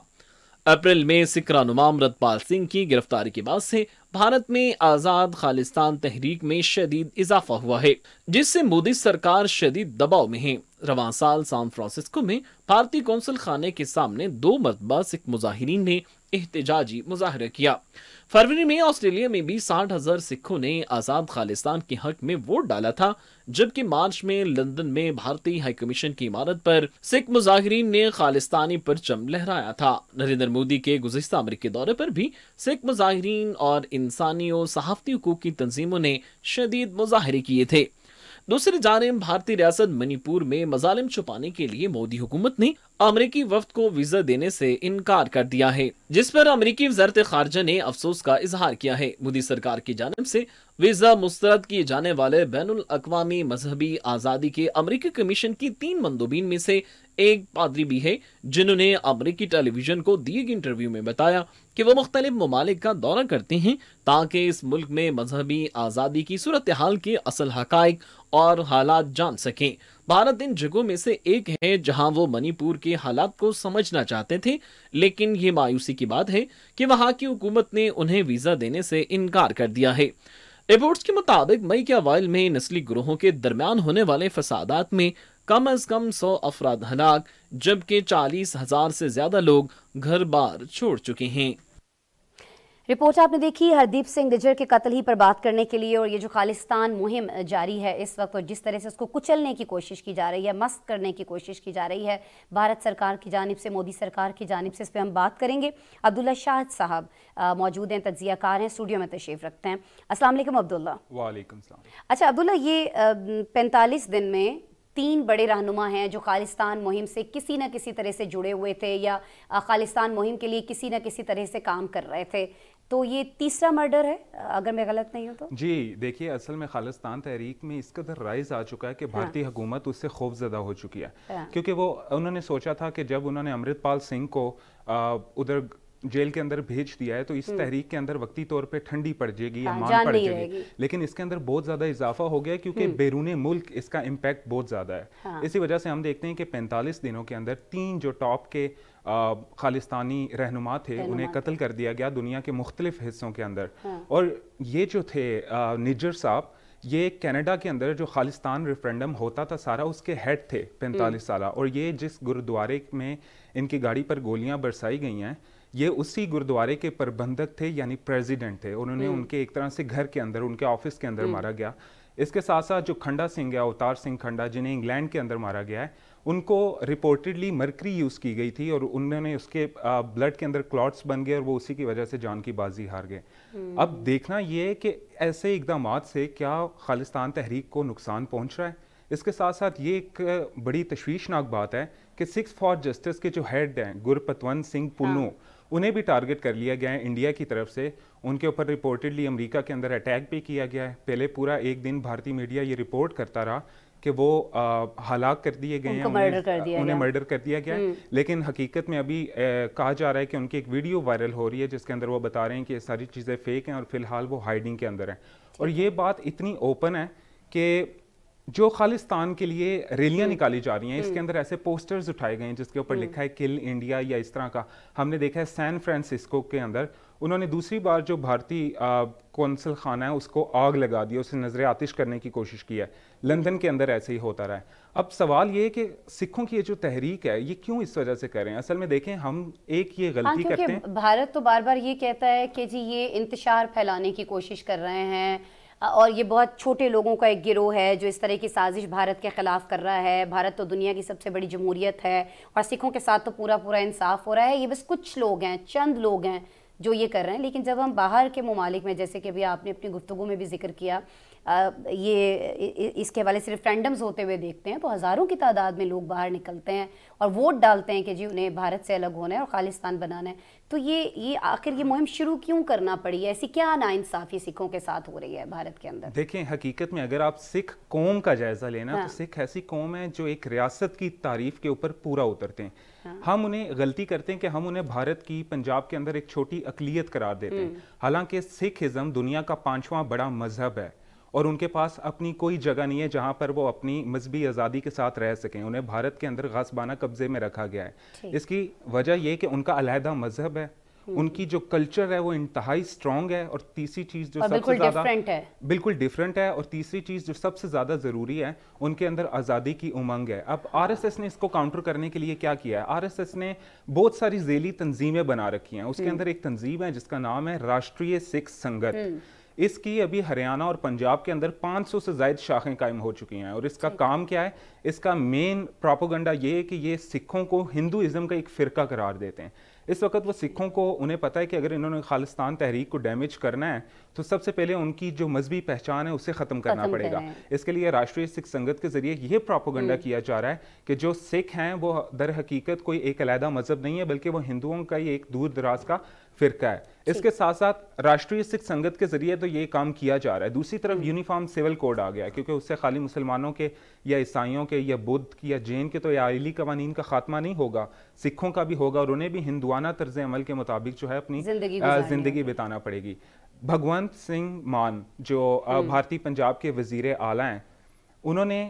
अप्रैल में सिकरा नुमाम रतपाल सिंह की गिरफ्तारी के बाद से भारत में आज़ाद खालिस्तान तहरीक में शदीद इजाफा हुआ है जिससे मोदी सरकार शदीद दबाव में है रवा साल सान फ्रांसिस्को में भारतीय कौंसल खाने के सामने दो मरतबा सिख मुजाहरीन ने एहतजाजी मुजाहरा किया फरवरी में ऑस्ट्रेलिया में भी साठ हजार सिखों ने आजाद खालिस्तान के हक में वोट डाला था जबकि मार्च में लंदन में भारतीय कमीशन की इमारत पर सिख मुजाहरीन ने खालिस्तानी परचम लहराया था नरेंद्र मोदी के गुजस्त अमरीकी दौरे पर भी सिख मुजाहरीन और इंसानी और सहाफती हकूक की तंजीमों ने शदीद मुजाहरे किए थे दूसरी जानब भारतीय रियासत मणिपुर में मजालिम छुपाने के लिए मोदी हुकूमत ने अमरीकी वफद को वीजा देने से इनकार कर दिया है जिस पर अमरीकी वजारत खारजा ने अफसोस का इजहार किया है मोदी सरकार की जानब से वीजा मुस्तरद किए जाने वाले बैन अवी मजहबी आज़ादी के अमरीकी कमीशन की तीन मंदोबीन में से एक पादरी भी है जिन्होंने अमरीकी टेलीविजन को दिए गए इंटरव्यू में बताया कि वो मुख्तलिफ ममालिक का दौरा करते हैं ताकि इस मुल्क में मजहबी आज़ादी की सूरत हाल के असल हक और हालात जान सकें भारत इन जगहों में से एक है जहां वो मणिपुर के हालात को समझना चाहते थे लेकिन ये मायूसी की बात है कि वहां की हुकूमत ने उन्हें वीजा देने से इनकार कर दिया है रिपोर्ट्स के मुताबिक मई के अवाइल में नस्ली ग्रोहों के दरमियान होने वाले फसादात में कम अज कम सौ अफराद हलाक जबकि चालीस हजार से ज्यादा लोग घर बार छोड़ चुके हैं रिपोर्ट आपने देखी हरदीप सिंह निजर के कत्ल ही पर बात करने के लिए और ये जो खालिस्तान मुहिम जारी है इस वक्त और जिस तरह से उसको कुचलने की कोशिश की जा रही है मस्त करने की कोशिश की जा रही है भारत सरकार की जानब से मोदी सरकार की जानब से इस पर हम बात करेंगे अब्दुल्ला शाह साहब मौजूद हैं तजियाकार हैं स्टूडियो में तशरीफ़ रखते हैं असलम अब्दुल्ला वालेकुम अच्छा अब्दुल्ला ये पैंतालीस दिन में तीन बड़े रहनुमा हैं जो खालिस्तान मुहिम से किसी न किसी तरह से जुड़े हुए थे या खालिस्तान मुहिम के लिए किसी न किसी तरह से काम कर रहे थे तो ये तीसरा मर्डर है अगर मैं गलत नहीं हूँ तो जी देखिए असल में खालिस्तान तहरीक में इस कदर राइज आ चुका है कि हाँ। भारतीय हाँ। हुकूमत उससे खौफ ज़्यादा हो चुकी है हाँ। क्योंकि वो उन्होंने सोचा था कि जब उन्होंने अमृतपाल सिंह को उधर जेल के अंदर भेज दिया है तो इस हम्म। तहरीक के अंदर वक्ती तौर पे ठंडी पड़ जाएगी या हाँ, मान पड़ जाएगी लेकिन इसके अंदर बहुत ज्यादा इजाफा हो गया क्योंकि हम्म। बैरून मुल्क इसका इम्पैक्ट बहुत ज्यादा है हाँ। इसी वजह से हम देखते हैं कि 45 दिनों के अंदर तीन जो टॉप के खालिस्तानी रहनुमा थे उन्हें कत्ल कर दिया गया दुनिया के मुख्तलिफ हिस्सों के अंदर हाँ। और ये जो थे निजर साहब ये कनाडा के अंदर जो खालिस्तान रेफरेंडम होता था सारा उसके हेड थे पैंतालीस हम्म। साल और ये जिस गुरुद्वारे में इनकी गाड़ी पर गोलियां बरसाई गई हैं ये उसी गुरुद्वारे के प्रबंधक थे यानी प्रेसिडेंट थे उन्होंने हम्म। उनके एक तरह से घर के अंदर उनके ऑफिस के अंदर हम्म। मारा गया इसके साथ साथ जो खंडा सिंह है अवतार सिंह खंडा जिन्हें इंग्लैंड के अंदर मारा गया है उनको रिपोर्टेडली मरकरी यूज़ की गई थी और उन्होंने उसके ब्लड के अंदर क्लॉट्स बन गए और वो उसी की वजह से जान की बाजी हार गए हम्म। अब देखना ये है कि ऐसे इकदाम से क्या खालिस्तान तहरीक को नुकसान पहुँच रहा है इसके साथ साथ ये एक बड़ी तशवीशनाक बात है कि सिक्स फॉर जस्टिस के जो हेड हैं गुरपतवंत सिंह पुन्नू हाँ। उन्हें भी टारगेट कर लिया गया है इंडिया की तरफ से उनके ऊपर रिपोर्टेडली अमेरिका के अंदर अटैक भी किया गया है पहले पूरा एक दिन भारतीय मीडिया ये रिपोर्ट करता रहा कि वो हलाक कर दिए गए हैं उन्हें मर्डर कर दिया गया है हम्म। लेकिन हकीकत में अभी कहा जा रहा है कि उनकी एक वीडियो वायरल हो रही है जिसके अंदर वो बता रहे हैं कि ये सारी चीज़ें फेक हैं और फिलहाल वो हाइडिंग के अंदर हैं और ये बात इतनी ओपन है कि जो खालिस्तान के लिए रैलियां हम्म। निकाली जा रही हैं इसके हम्म। अंदर ऐसे पोस्टर्स उठाए गए हैं जिसके ऊपर हम्म। लिखा है किल इंडिया या इस तरह का हमने देखा है सैन फ्रांसिस्को के अंदर उन्होंने दूसरी बार जो भारतीय कौंसल खाना है उसको आग लगा दी उसे नज़र आतिश करने की कोशिश की है लंदन के अंदर ऐसे ही होता रहा है अब सवाल ये है कि सिखों की ये जो तहरीक है ये क्यों इस वजह से कर रहे हैं असल में देखें हम एक ये हाँ, गलती करते हैं भारत तो बार बार ये कहता है कि जी ये इंतजार फैलाने की कोशिश कर रहे हैं और ये बहुत छोटे लोगों का एक गिरोह है जो इस तरह की साजिश भारत के ख़िलाफ़ कर रहा है भारत तो दुनिया की सबसे बड़ी जमहूरियत है और सिखों के साथ तो पूरा पूरा इंसाफ हो रहा है ये बस कुछ लोग हैं चंद लोग हैं जो ये कर रहे हैं लेकिन जब हम बाहर के ममालिक में जैसे कि अभी आपने अपनी गुफ्तु में भी जिक्र किया ये इसके हवाले से रेफरेंडम्स होते हुए देखते हैं तो हज़ारों की तादाद में लोग बाहर निकलते हैं और वोट डालते हैं कि जी उन्हें भारत से अलग होना है और खालिस्तान बनाना है तो ये ये आखिर ये मुहिम शुरू क्यों करना पड़ी है ऐसी क्या नाइंसाफ़ी सिखों के साथ हो रही है भारत के अंदर देखें हकीकत में अगर आप सिख कौम का जायज़ा लेना तो हाँ। तो सिख ऐसी कौम है जो एक रियासत की तारीफ के ऊपर पूरा उतरते हैं हाँ। हम उन्हें गलती करते हैं कि हम उन्हें भारत की पंजाब के अंदर एक छोटी अकलीत करार देते हैं हम्म। हालांकि सिख दुनिया का पांचवा बड़ा मजहब है और उनके पास अपनी कोई जगह नहीं है जहाँ पर वो अपनी मजहबी आज़ादी के साथ रह सकें उन्हें भारत के अंदर गासबाना कब्ज़े में रखा गया है इसकी वजह यह कि उनका अलहदा मजहब है हम्म। उनकी जो कल्चर है वो इंतहाई स्ट्रॉन्ग है और तीसरी चीज जो सबसे ज्यादा बिल्कुल डिफरेंट है और तीसरी चीज जो सबसे ज्यादा जरूरी है उनके अंदर आजादी की उमंग है अब आरएसएस ने इसको काउंटर करने के लिए क्या किया है आरएसएस ने बहुत सारी जेली तंजीमें बना रखी हैं उसके हम्म। अंदर एक तंजीम है जिसका नाम है राष्ट्रीय सिख संगत हम्म। इसकी अभी हरियाणा और पंजाब के अंदर 500 से जायद शाखें कायम हो चुकी हैं और इसका काम क्या है इसका मेन प्रोपोगंडा ये है कि ये सिखों को हिंदुज़म का एक फ़िरका करार देते हैं इस वक्त वो सिखों को उन्हें पता है कि अगर इन्होंने खालिस्तान तहरीक को डैमेज करना है तो सबसे पहले उनकी जो मजहबी पहचान है उसे ख़त्म करना पड़ेगा इसके लिए राष्ट्रीय सिख संगत के जरिए यह हम्म। प्रोपोगंडा किया जा रहा है कि जो सिख हैं वो दर हकीकत कोई एक अलहदा मजहब नहीं है बल्कि वो हिंदुओं का ही एक दूर दराज का फ़िरका है इसके साथ साथ राष्ट्रीय सिख संगत के जरिए तो ये काम किया जा रहा है दूसरी तरफ हम्म। यूनिफॉर्म सिविल कोड आ गया क्योंकि उससे खाली मुसलमानों के या ईसाइयों के या बुद्ध की या जैन के तो या आयली कवानीन का खात्मा नहीं होगा सिखों का भी होगा और उन्हें भी हिंदुआना तर्ज अमल के मुताबिक जो है अपनी ज़िंदगी बिताना पड़ेगी भगवंत सिंह मान जो हम्म। भारतीय पंजाब के वजीर आला हैं उन्होंने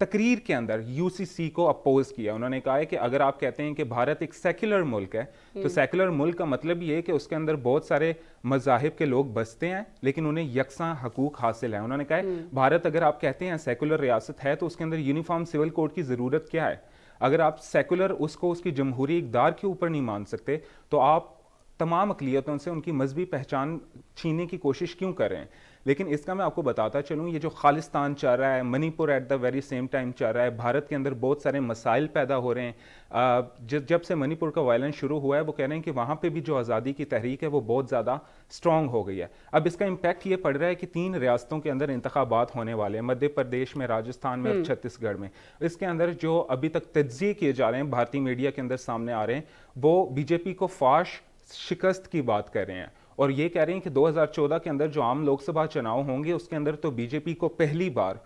तकरीर के अंदर यूसीसी को अपोज किया उन्होंने कहा है कि अगर आप कहते हैं कि भारत एक सेकुलर मुल्क है तो सेकुलर हम्म। मुल्क का मतलब ये है कि उसके अंदर बहुत सारे मजाहब के लोग बसते हैं लेकिन उन्हें यकसा हकूक हासिल है उन्होंने कहा हम्म। भारत अगर आप कहते हैं सेकुलर रियासत है तो उसके अंदर यूनिफॉर्म सिविल कोड की ज़रूरत क्या है अगर आप सेकुलर उसको उसकी जमहूरी इकदार के ऊपर नहीं मान सकते तो आप तमाम अकलीतों से उनकी मजहबी पहचान छीनने की कोशिश क्यों कर रहे हैं लेकिन इसका मैं आपको बताता चलूँ ये जो खालिस्तान चल रहा है Manipur at the very same time चल रहा है भारत के अंदर बहुत सारे मसाइल पैदा हो रहे हैं जब जब से मणिपुर का वायलेंस शुरू हुआ है वो कह रहे हैं कि वहाँ पर भी जो आज़ादी की तहरीक है वो बहुत ज़्यादा स्ट्रॉन्ग हो गई है अब इसका इम्पैक्ट ये पड़ रहा है कि तीन रियासतों के अंदर इंतबात होने वाले हैं मध्य प्रदेश में राजस्थान में और हम्म। छत्तीसगढ़ में इसके अंदर जो अभी तक तजिए किए जा रहे हैं भारतीय मीडिया के अंदर सामने आ रहे हैं वो बीजेपी को फाश शिकस्त की बात कर रहे हैं और ये कह रहे हैं कि 2014 के अंदर जो आम लोकसभा चुनाव होंगे उसके अंदर तो बीजेपी को पहली बार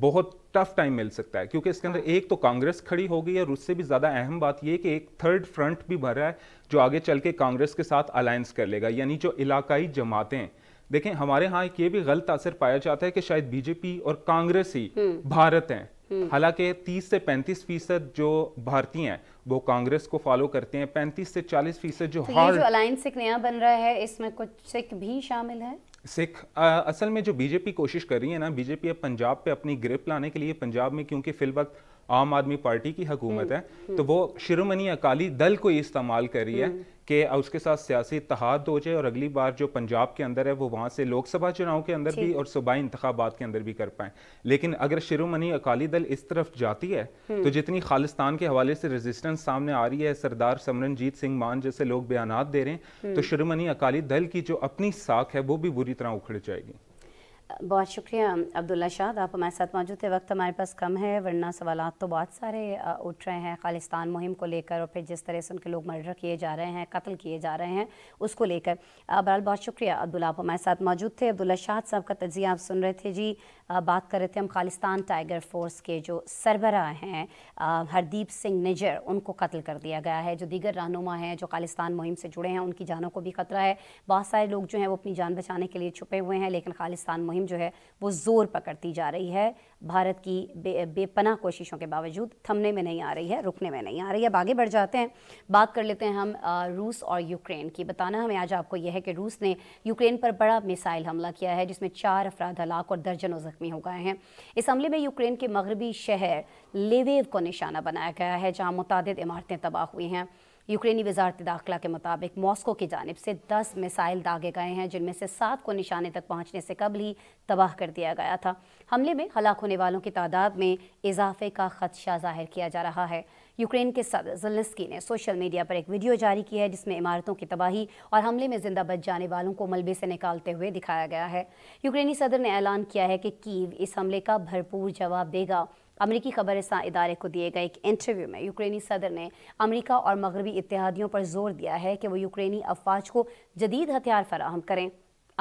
बहुत टफ टाइम मिल सकता है क्योंकि इसके अंदर एक तो कांग्रेस खड़ी हो गई है और उससे भी ज़्यादा अहम बात यह कि एक थर्ड फ्रंट भी भर रहा है जो आगे चल के कांग्रेस के साथ अलायंस कर लेगा यानी जो इलाकाई जमातें देखें हमारे यहाँ एक ये भी गलत असर पाया जाता है कि शायद बीजेपी और कांग्रेस ही हम्म। भारत हैं हम्म। हालांकि 30 से 35 फीसद जो भारतीय हैं वो कांग्रेस को फॉलो करते हैं पैंतीस से चालीस फीसद जो हार्ड अलायंस एक नया बन रहा है इसमें कुछ सिख भी शामिल है सिख असल में जो बीजेपी कोशिश कर रही है ना बीजेपी अब पंजाब पे अपनी ग्रिप लाने के लिए पंजाब में क्योंकि फिल वक्त आम आदमी पार्टी की हकूमत हम्म, है हम्म। तो वो शिरोमणि अकाली दल को इस्तेमाल कर रही है हम्म। कि उसके साथ सियासी इतहाद हो जाए और अगली बार जो पंजाब के अंदर है वो वहाँ से लोकसभा चुनाव के अंदर भी और सूबाई इंतबात के अंदर भी कर पाए लेकिन अगर शिरोमणि अकाली दल इस तरफ जाती है हम्म। तो जितनी खालिस्तान के हवाले से रेजिस्टेंस सामने आ रही है सरदार समरनजीत सिंह मान जैसे लोग बयान दे रहे हैं हम्म। तो शिरोमणि अकाली दल की जो अपनी साख है वो भी बुरी तरह उखड़ जाएगी बहुत शुक्रिया अब्दुल्ला शाह आप हमारे साथ मौजूद थे वक्त हमारे पास कम है वरना सवाल तो बहुत सारे उठ रहे हैं खालिस्तान मुहिम को लेकर और फिर जिस तरह से उनके लोग मर्डर किए जा रहे हैं कत्ल किए जा रहे हैं उसको लेकर बहरहाल बहुत शुक्रिया अब्दुल्ला आप हमारे साथ मौजूद थे अब्दुल्ला शाह साहब का तजिया आप सुन रहे थे जी बात कर रहे थे हम खालिस्तान टाइगर फोर्स के जो सरबरा हैं हरदीप सिंह निजर उनको कत्ल कर दिया गया है जो दीगर रहनुमा हैं जो खालिस्तान मुहिम से जुड़े हैं उनकी जानों को भी खतरा है बहुत सारे लोग जो हैं वो अपनी जान बचाने के लिए छुपे हुए हैं लेकिन खालिस्तान मुहिम क्राइम जो है वो ज़ोर पकड़ती जा रही है भारत की बे, कोशिशों के बावजूद थमने में नहीं आ रही है रुकने में नहीं आ रही है अब आगे बढ़ जाते हैं बात कर लेते हैं हम रूस और यूक्रेन की बताना हमें आज आपको यह है कि रूस ने यूक्रेन पर बड़ा मिसाइल हमला किया है जिसमें चार अफराध हलाक और दर्जनों ज़ख्मी हो गए हैं इस हमले में यूक्रेन के मगरबी शहर लेवेव को निशाना बनाया गया है जहाँ मुतद इमारतें तबाह हुई हैं यूक्रेनी वजारत दाखिला के मुताबिक मॉस्को की जानब से दस मिसाइल दागे गए हैं जिनमें से सात को निशाने तक पहुँचने से कबल ही तबाह कर दिया गया था हमले में हलाक होने वालों की तादाद में इजाफे का खदशा जाहिर किया जा रहा है यूक्रेन के सदर जलस्की ने सोशल मीडिया पर एक वीडियो जारी की है जिसमें इमारतों की तबाही और हमले में जिंदा बच जाने वालों को मलबे से निकालते हुए दिखाया गया है यूक्रेनी सदर ने ऐलान किया है कि कीव इस हमले का भरपूर जवाब देगा अमरीकी खबरसा इदारे को दिए गए एक इंटरव्यू में यूक्रेनी सदर ने अमरीका और मगरबी इतिहादियों पर जोर दिया है कि वो यूक्रेनी अफवाज को जदीद हथियार फराहम करें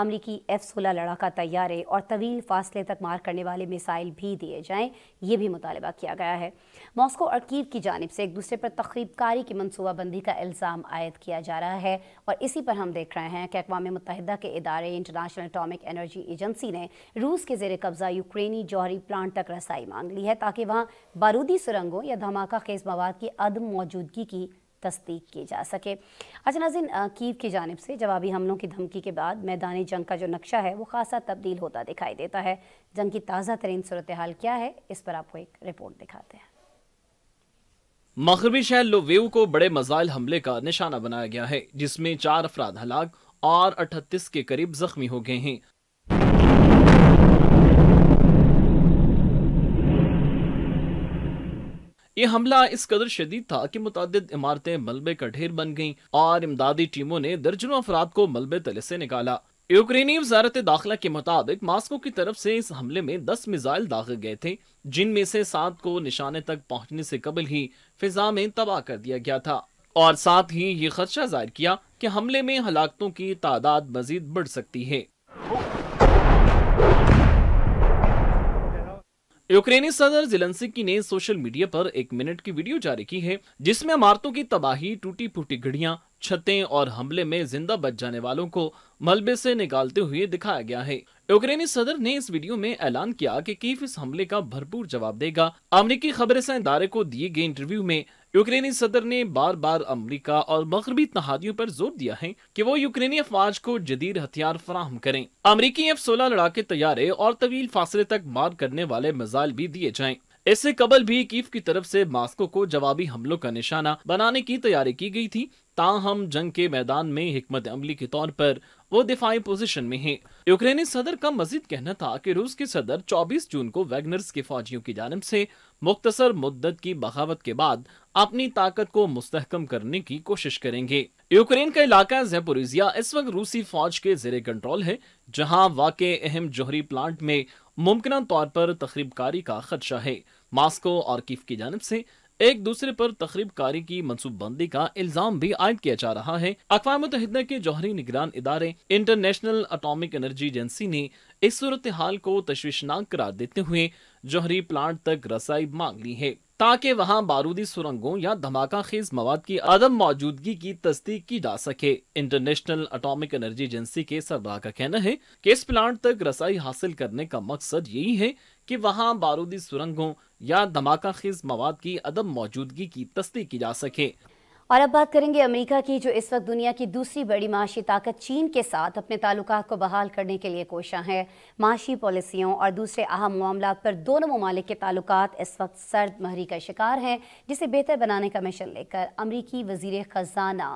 अमरीकी एफ सोलह लड़ाका तैयारे और तवील फासले तक मार करने वाले मिसाइल भी दिए जाएं ये भी मुतालबा किया गया है मॉस्को और कीव की जानब से एक दूसरे पर तकरीबकारी की मनसूबाबंदी का इल्ज़ाम आयद किया जा रहा है और इसी पर हम देख रहे हैं कि अकवा मुतहदा के इदारे इंटरनेशनल अटामिक एनर्जी एजेंसी ने रूस के जेर कब्ज़ा यूक्रेनी जौहरी प्लांट तक रसाई मांग ली है ताकि वहाँ बारूदी सुरंगों या धमाका खेज मवाद की अदम मौजूदगी की तस्दीक की जा सके अच्छा नाजिन कीव की जानब से जवाबी हमलों की धमकी के बाद मैदानी जंग का जो नक्शा है वो खासा तब्दील होता दिखाई देता है जंग की ताज़ा तरीन सूरत हाल क्या है इस पर आपको एक रिपोर्ट दिखाते हैं मगरबी शहर लोवेव को बड़े मजाइल हमले का निशाना बनाया गया है जिसमें चार अफराद हलाक और अठतीस के करीब जख्मी हो गए हैं ये हमला इस कदर शदीद था कि मुतद इमारतें मलबे का ढेर बन गईं और इमदादी टीमों ने दर्जनों अफराद को मलबे तले से निकाला यूक्रेनी वजारत दाखिला के मुताबिक मास्को की तरफ से इस हमले में दस मिसाइल दागे गए थे जिनमें से सात को निशाने तक पहुंचने से कबल ही फिजा में तबाह कर दिया गया था और साथ ही ये खदशा जाहिर किया कि हमले में हलाकतों की तादाद मजीद बढ़ सकती है यूक्रेनी सदर जिलेंसिकी ने सोशल मीडिया पर एक मिनट की वीडियो जारी की है जिसमें इमारतों की तबाही टूटी फूटी घड़ियां छतें और हमले में जिंदा बच जाने वालों को मलबे से निकालते हुए दिखाया गया है यूक्रेनी सदर ने इस वीडियो में ऐलान किया कि कीफ इस हमले का भरपूर जवाब देगा अमरीकी खबर इदारे को दिए गए इंटरव्यू में यूक्रेनी सदर ने बार बार अमरीका और मकरबी तहादियों पर जोर दिया है कि वो यूक्रेनी अफवाज को जदीर हथियार फराहम करें अमरीकी एफ सोलह लड़ाके तैयारे और तवील फासले तक मार करने वाले मिजाइल भी दिए जाएं। इससे कबल भी कीफ की तरफ से मास्को को जवाबी हमलों का निशाना बनाने की तैयारी की गई थी ताहम जंग के मैदान में हमत अमली के तौर पर वो दिफाई पोजीशन में है यूक्रेनी सदर का मजीद कहना था कि रूस के सदर 24 जून को वैगनर्स के फौजियों की जानब से मुख्तसर मुद्दत की बगावत के बाद अपनी ताकत को मुस्तकम करने की कोशिश करेंगे यूक्रेन का इलाका जयपुरजिया इस वक्त रूसी फौज के जेर कंट्रोल है जहाँ वाक़ अहम जोहरी प्लांट में मुमकिन तौर पर तकरीबकारी का खदशा है मास्को और किफ की जानब से एक दूसरे पर कारी की मनसूबबंदी का इल्जाम भी आयद किया जा रहा है अकवा मुतहद के जौहरी निगरान इदारे इंटरनेशनल अटोमिक एनर्जी एजेंसी ने इस सूरत हाल को तशवीशनाक करार देते हुए जौहरी प्लांट तक रसाई मांग ली है ताकि वहाँ बारूदी सुरंगों या धमाका खेज मवाद की अदम मौजूदगी की तस्दीक की जा सके इंटरनेशनल अटोमिक एनर्जी एजेंसी के सरबरा का कहना है की इस प्लांट तक रसाई हासिल करने का मकसद यही है की वहाँ बारूदी सुरंगों या धमाका खेज मवाद की अदम मौजूदगी की तस्दीक की जा सके और अब बात करेंगे अमेरिका की जो इस वक्त दुनिया की दूसरी बड़ी माशी ताकत चीन के साथ अपने ताल्लुक को बहाल करने के लिए कोशा है माशी पॉलिसियों और दूसरे अहम मामला पर दोनों ममालिक के ताल्लुक इस वक्त सर्द महरी का शिकार हैं जिसे बेहतर बनाने का मिशन लेकर अमरीकी वजीर ख़जाना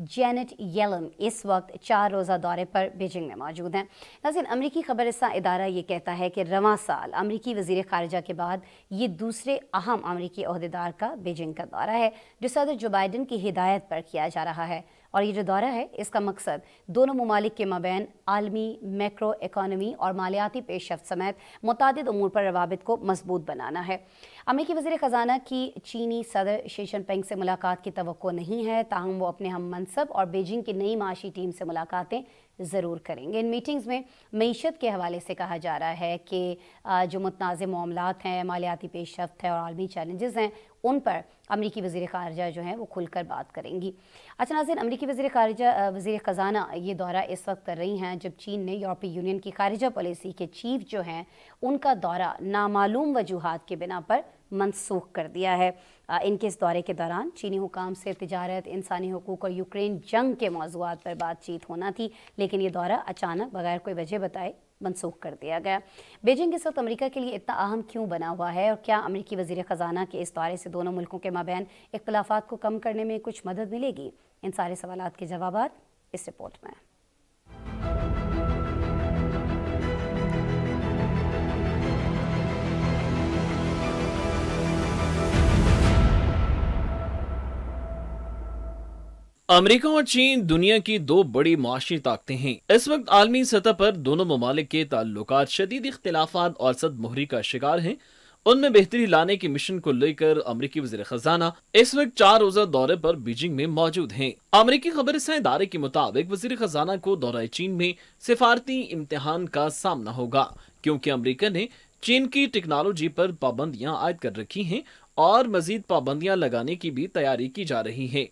जेनेट येलम इस वक्त चार रोज़ा दौरे पर बीजिंग में मौजूद हैं नाजिन अमरीकी खबरसा इदारा ये कहता है कि रवा साल अमरीकी वजीर खारजा के बाद ये दूसरे अहम अमरीकी अहदेदार का बीजिंग का दौरा है जो सदर जो बाइडन की हिदायत पर किया जा रहा है और ये जो दौरा है इसका मकसद दोनों ममालिक के मबैन आलमी मैक्रो इकानमी और मालियाती पेशरफ समेत मुतद अमूर पर रवाबित को मजबूत बनाना है अमेरिकी वजीर ख़जाना की चीनी सदर शेषन पेंग से मुलाकात की तो नहीं है ताहम वो अपने हम मनसब और बीजिंग की नई माशी टीम से मुलाकातें ज़रूर करेंगे इन मीटिंग्स में मीशत के हवाले से कहा जा रहा है कि जो मुतनाज़ मामला हैं मालियाती पेशरफ है और आलमी चैलेंजेस हैं उन पर अमरीकी वज़ी खारजा जो हैं वो खुलकर बात करेंगी अच्छा नाजिन अमरीकी वज़ी खारजा वज़ी ख़जाना ये दौरा इस वक्त कर रही हैं जब चीन ने यूरोपीय यूनियन की खारजा पॉलिसी के चीफ जो हैं उनका दौरा नामालूम वजूहत के बिना पर मनसूख कर दिया है इनके इस दौरे के दौरान चीनी हुकाम से तजारत इंसानी हकूक़ और यूक्रेन जंग के मौजूद पर बातचीत होना थी लेकिन ये दौरा अचानक बगैर कोई वजह बताए मनसूख कर दिया गया बीजिंग इस वक्त अमरीका के लिए इतना अहम क्यों बना हुआ है और क्या अमरीकी वजीर ख़जाना के इस दौरे से दोनों मुल्कों के माबेन इख्लाफा को कम करने में कुछ मदद मिलेगी इन सारे सवाल के जवाब इस रिपोर्ट में अमेरिका और चीन दुनिया की दो बड़ी माशी ताकतें हैं इस वक्त आलमी सतह पर दोनों ममालिक के ताल्लुक शदीद इख्तलाफ और सद मोहरी का शिकार हैं उनमें बेहतरी लाने के मिशन को लेकर अमरीकी वजी खजाना इस वक्त चार रोजा दौरे पर बीजिंग में मौजूद हैं। अमरीकी खबर इदारे के मुताबिक वजी खजाना को दौरा चीन में सिफारती इम्तहान का सामना होगा क्योंकि अमरीका ने चीन की टेक्नोलॉजी पर पाबंदियां आयद कर रखी हैं और मजीद पाबंदियां लगाने की भी तैयारी की जा रही है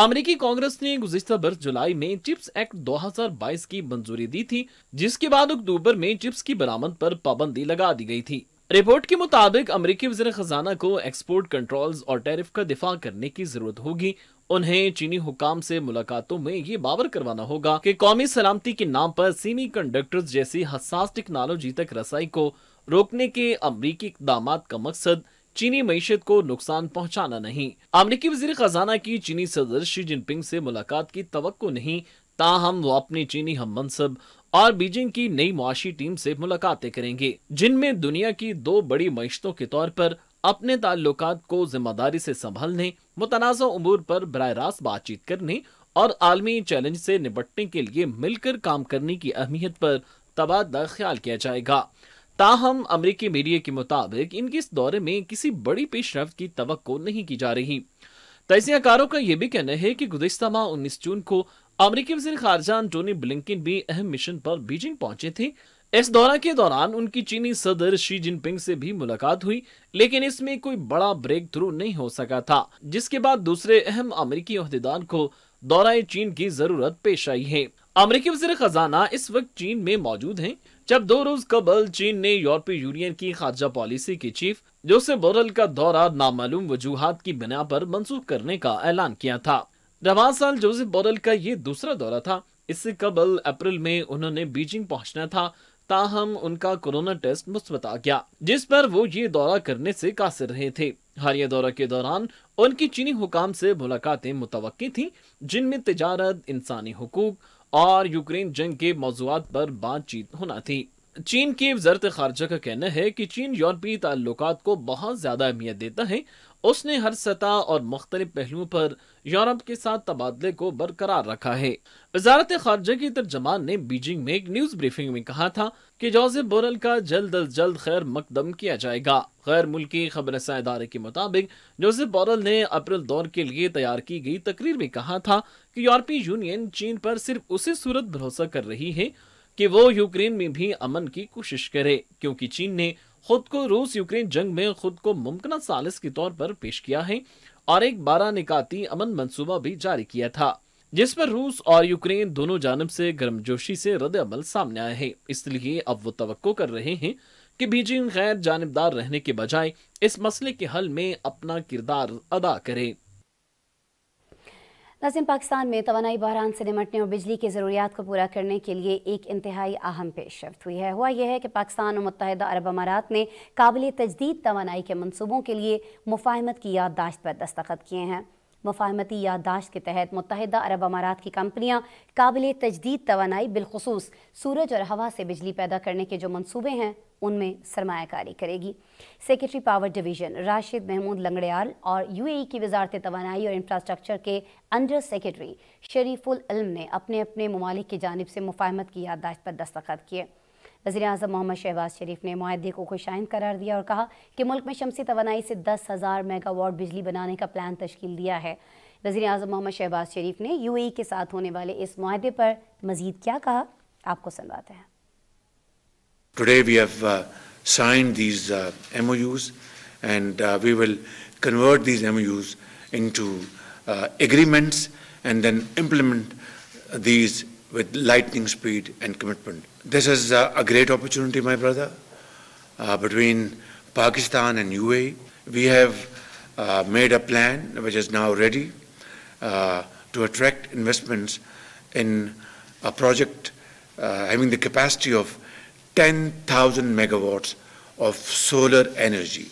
अमेरिकी कांग्रेस ने गुजशत वर्ष जुलाई में चिप्स एक्ट 2022 की मंजूरी दी थी जिसके बाद अक्टूबर में चिप्स की बरामद पर पाबंदी लगा दी गई थी रिपोर्ट के मुताबिक अमरीकी वजर खजाना को एक्सपोर्ट कंट्रोल्स और टैरिफ का दिफा करने की जरूरत होगी उन्हें चीनी हुकाम से मुलाकातों में ये बावर करवाना होगा कि कौमी सलामती के नाम पर सीमी कंडक्टर्स जैसी हसास टेक्नोलॉजी तक रसाई को रोकने के अमरीकी इकदाम का मकसद चीनी मीशत को नुकसान पहुँचाना नहीं अमरीकी वजीर खजाना की चीनी सदर शी जिनपिंग से मुलाकात की तो नहीं ताहम वो अपने चीनी हम मनसब और बीजिंग की नई मुआशी टीम से मुलाकातें करेंगे जिनमें दुनिया की दो बड़ी मीशतों के तौर पर अपने ताल्लुक को जिम्मेदारी से संभालने मुतनाज़ उमूर पर बर रास्त बातचीत करने और आलमी चैलेंज से निपटने के लिए मिलकर काम करने की अहमियत पर तबादला ख्याल किया जाएगा ताहम अमरीकी मीडिया के मुताबिक इनके इस दौरे में किसी बड़ी पेशरफ की तो नहीं की जा रही तजियाकारों का यह भी कहना है कि गुजशत माह उन्नीस जून को अमरीकी वजी खारजा एंटोनी ब्लिंकिन भी अहम मिशन पर बीजिंग पहुंचे थे इस दौरा के दौरान उनकी चीनी सदर शी जिनपिंग से भी मुलाकात हुई लेकिन इसमें कोई बड़ा ब्रेक थ्रू नहीं हो सका था जिसके बाद दूसरे अहम अमरीकी अहदेदार को दौरा चीन की जरूरत पेश आई है अमरीकी वजी खजाना इस वक्त चीन में मौजूद है जब दो रोज कबल चीन ने यूरोपीय यूनियन की खारजा पॉलिसी की चीफ जोसेफ बोरल का दौरा नामालूम वजूहत की बिना पर मनसूख करने का ऐलान किया था रवा साल जोसेफ बोरल का ये दूसरा दौरा था इससे कबल अप्रैल में उन्होंने बीजिंग पहुंचना था ताहम उनका कोरोना टेस्ट मुस्बत आ गया जिस पर वो ये दौरा करने से कासिर रहे थे ये दौरा के दौरान उनकी चीनी हुकाम से मुलाकातें मुतवकी थी जिनमें तजारत इंसानी हकूक और यूक्रेन जंग के मौजूद पर बातचीत होना थी चीन की वजारत खारजा का कहना है कि चीन यूरोपीय ताल्लुक को बहुत ज्यादा अहमियत देता है उसने हर सतह और मुख्तलि पहलुओं पर यूरोप के साथ तबादले को बरकरार रखा है वजारत खारजा की तर्जमान ने बीजिंग में एक न्यूज ब्रीफिंग में कहा था कि जोजेफ बोरल का जल्द अज जल्द खैर मकदम किया जाएगा गैर मुल्की खबर इदारे के मुताबिक जोजेफ बोरल ने अप्रैल दौर के लिए तैयार की गई तकरीर में कहा था कि यूरोपीय यूनियन चीन पर सिर्फ उसी सूरत भरोसा कर रही है कि वो यूक्रेन में भी अमन की कोशिश करे क्योंकि चीन ने खुद को रूस यूक्रेन जंग में खुद को मुमकिन सालिस के तौर पर पेश किया है और एक बारह निकाती अमन मंसूबा भी जारी किया था जिस पर रूस और यूक्रेन दोनों जानब से गर्मजोशी से रद्द अमल सामने आए हैं इसलिए अब वो तो कर रहे हैं कि बीजिंग गैर जानबदार रहने के बजाय इस मसले के हल में अपना किरदार अदा करे लाजिम पाकिस्तान में तोानाई बहरान से निमटने और बिजली की ज़रूरियात को पूरा करने के लिए एक इंतहाई अहम पेशरफ हुई है हुआ यह है कि पाकिस्तान और मुतहदा अरब अमारात ने काबिल तजदीद तोानाई के मनसूबों के लिए मुफाहमत की याददाश्त पर दस्तखत किए हैं मफाहमती याददाश्त के तहत मुतहद अरब अमारात की कंपनियां काबिल तजदीद तोानाई बिलखसूस सूरज और हवा से बिजली पैदा करने के जो मनसूबे हैं उनमें सरमाकारी करेगी secretary power division Rashid Mahmood Langrial और यू ए की वजारत तोानाई और इंफ्रास्ट्रक्चर के अंडर सेक्रेटरी शरीफुल इल्म ने अपने अपने ममालिक की जानब से मुफाहमत की याददाश्त पर दस्तखत किए वजी अजम मोहम्मद शहबाज शरीफ ने माहे को खुशाइंद करार दिया और कहा कि मुल्क में शमसी तोनाई से दस हज़ार मेगावाट बिजली बनाने का प्लान तश्कील दिया है वजी अजम मोहम्मद शहबाज शरीफ ने यू ए के साथ होने वाले इस माहे पर मज़ीद क्या कहा आपको सुनवाते हैं Today we have uh, signed these uh, MOUs and uh, we will convert these MOUs into uh, agreements and then implement these with lightning speed and commitment. This is uh, a great opportunity, my brother, uh, between Pakistan and UAE. We have uh, made a plan which is now ready uh, to attract investments in a project uh, having the capacity of 10,000 megawatts of solar energy.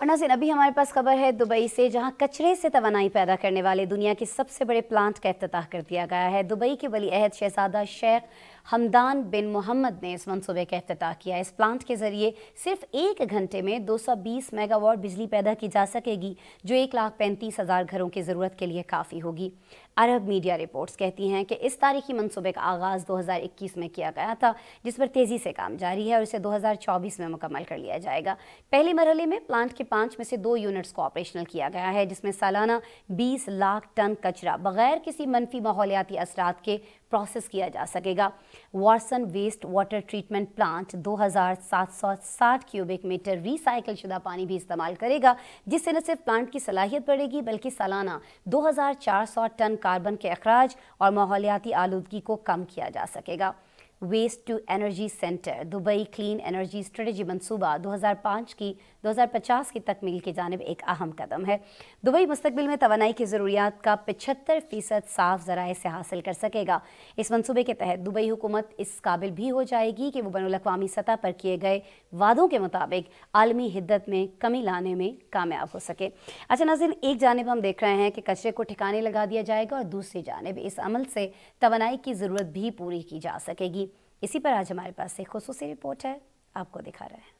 और नाजिन अभी हमारे पास खबर है Dubai से जहां कचरे से तोानाई पैदा करने वाले दुनिया के सबसे बड़े प्लांट का अफ्ताह कर दिया गया है दुबई के वली अहद शहजादा शेख हमदान बिन मोहम्मद ने इस मनसूबे का अफ्ताह किया इस प्लांट के ज़रिए सिर्फ एक घंटे में 220 मेगावाट बिजली पैदा की जा सकेगी जो एक लाख पैंतीस हज़ार घरों की ज़रूरत के लिए काफ़ी होगी अरब मीडिया रिपोर्ट्स कहती हैं कि इस तारीखी मनसूबे का आगाज़ 2021 में किया गया था जिस पर तेज़ी से काम जारी है और इसे 2024 में मुकम्मल कर लिया जाएगा पहले मरहले में प्लांट के पाँच में से दो यूनिट्स को ऑपरेशनल किया गया है जिसमें सालाना बीस लाख टन कचरा बगैर किसी मनफी माहौलियाती असरात के प्रोसेस किया जा सकेगा Warsan waste water treatment plant 2760 cubic metre recycle शुदा पानी भी इस्तेमाल करेगा जिससे न सिर्फ प्लांट की सलाहियत बढ़ेगी बल्कि सालाना 2400 टन कार्बन के अखराज और माहौलियाती आलूदगी को कम किया जा सकेगा waste to energy centre Dubai clean energy strategy मंसूबा 2005 की 2050 की तकमील की जानब एक अहम कदम है दुबई मुस्तबिल में तोानाई की ज़रूरियात का पचहत्तर फ़ीसद साफ ज़राए से हासिल कर सकेगा इस मनसूबे के तहत दुबई हुकूमत इस काबिल भी हो जाएगी कि वो बन अवी सतह पर किए गए वादों के मुताबिक आलमी हिद्दत में कमी लाने में कामयाब हो सके अच्छा नाजिन एक जानब हम देख रहे हैं कि कचरे को ठिकाने लगा दिया जाएगा और दूसरी जानब इस अमल से तोानाई की ज़रूरत भी पूरी की जा सकेगी इसी पर आज हमारे पास एक खसूसी रिपोर्ट है आपको दिखा रहे हैं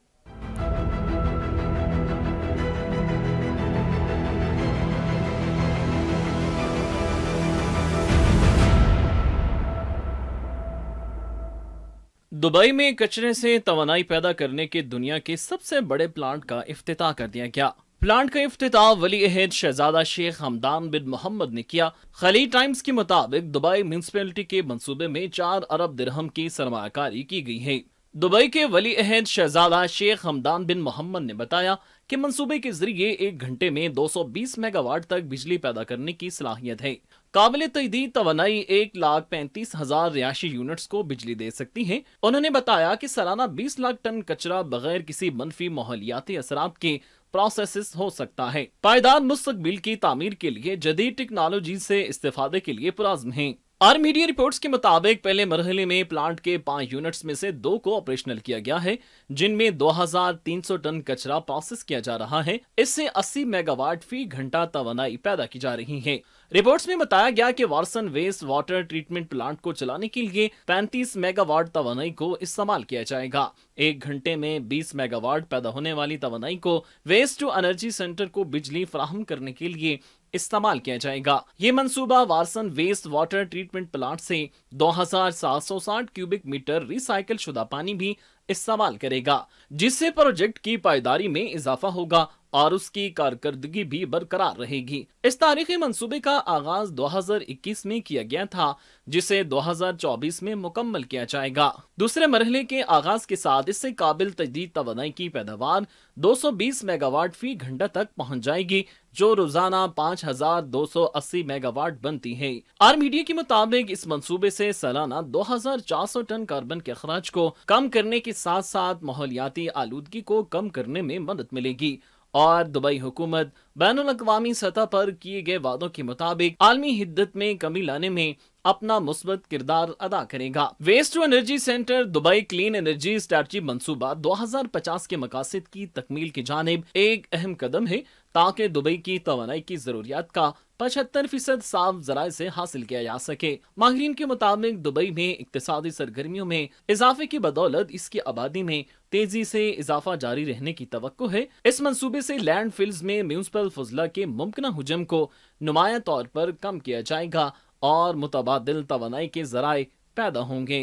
दुबई में कचरे से तोनाई पैदा करने के दुनिया के सबसे बड़े प्लांट का अफ्ताह कर दिया गया प्लांट का अफ्ताह वली अहद शहजादा शेख हमदान बिन मोहम्मद ने किया खली टाइम्स के मुताबिक दुबई म्यूनसिपलिटी के मंसूबे में चार अरब दरहम की सरमाकारी की गई है दुबई के वली अहद शहजादा शेख हमदान बिन मोहम्मद ने बताया कि मंसूबे के जरिए एक घंटे में 220 मेगावाट तक बिजली पैदा करने की सलाहियत है काबिल तयदी तो एक लाख पैंतीस हजार रिहायशी यूनिट्स को बिजली दे सकती है उन्होंने बताया कि सालाना बीस लाख टन कचरा बगैर किसी मनफी माहौलियाती असरा के प्रोसेस हो सकता है पायदान मुस्तकबिल की तमीर के लिए जदीद टेक्नोलॉजी से इस्तेफादे के लिए पुराजम है आर मीडिया रिपोर्ट्स के मुताबिक पहले मरहले में प्लांट के पांच यूनिट्स में से दो को ऑपरेशनल किया गया है जिनमें 2300 टन कचरा प्रोसेस किया जा रहा है इससे 80 मेगावाट फी घंटा तोानाई पैदा की जा रही है रिपोर्ट्स में बताया गया कि Warsan waste water treatment plant को चलाने के लिए 35 मेगावाट तो को इस्तेमाल किया जाएगा एक घंटे में 20 मेगावाट पैदा होने वाली तोानाई को वेस्ट टू एनर्जी सेंटर को बिजली फ्राहम करने के लिए इस्तेमाल किया जाएगा ये मंसूबा Warsan waste water treatment plant से 2760 क्यूबिक मीटर रिसाइकिल शुदा पानी भी इस्तेमाल करेगा जिससे प्रोजेक्ट की पायदारी में इजाफा होगा और उसकी कारकर्दगी भी बरकरार रहेगी इस तारीखी मंसूबे का आगाज 2021 में किया गया था जिसे 2024 में मुकम्मल किया जाएगा दूसरे मरहले के आगाज के साथ इससे काबिल तजदीद तो की पैदावार 220 मेगावाट फी घंटा तक पहुंच जाएगी जो रोजाना 5,280 मेगावाट बनती है मीडिया के मुताबिक इस मनसूबे से सालाना 2,400 टन कार्बन के अखराज को कम करने के साथ साथ माहौलियाती आलूदगी को कम करने में मदद मिलेगी और दुबई हुकूमत बैन अवी सतह पर किए गए वादों के मुताबिक आलमी हिद्दत में कमी लाने में अपना मुस्बत किरदार अदा करेगा waste to energy centre Dubai clean energy strategy मनसूबा 2050 के मकासद की तकमील की जानब एक अहम कदम है ताकि दुबई की तोनाई की जरूरियात का पचहत्तर फीसद साफ जराये से हासिल किया जा सके माहरीन के मुताबिक दुबई में इकतदी सरगर्मियों में इजाफे की बदौलत इसकी आबादी में तेजी से इजाफा जारी रहने की तो है इस मनसूबे से लैंड फील्ड में म्यूनसिपल फजला के मुमकिन हजम को नुमाया तौर पर कम किया जाएगा और मुतबादल तो के जराये पैदा होंगे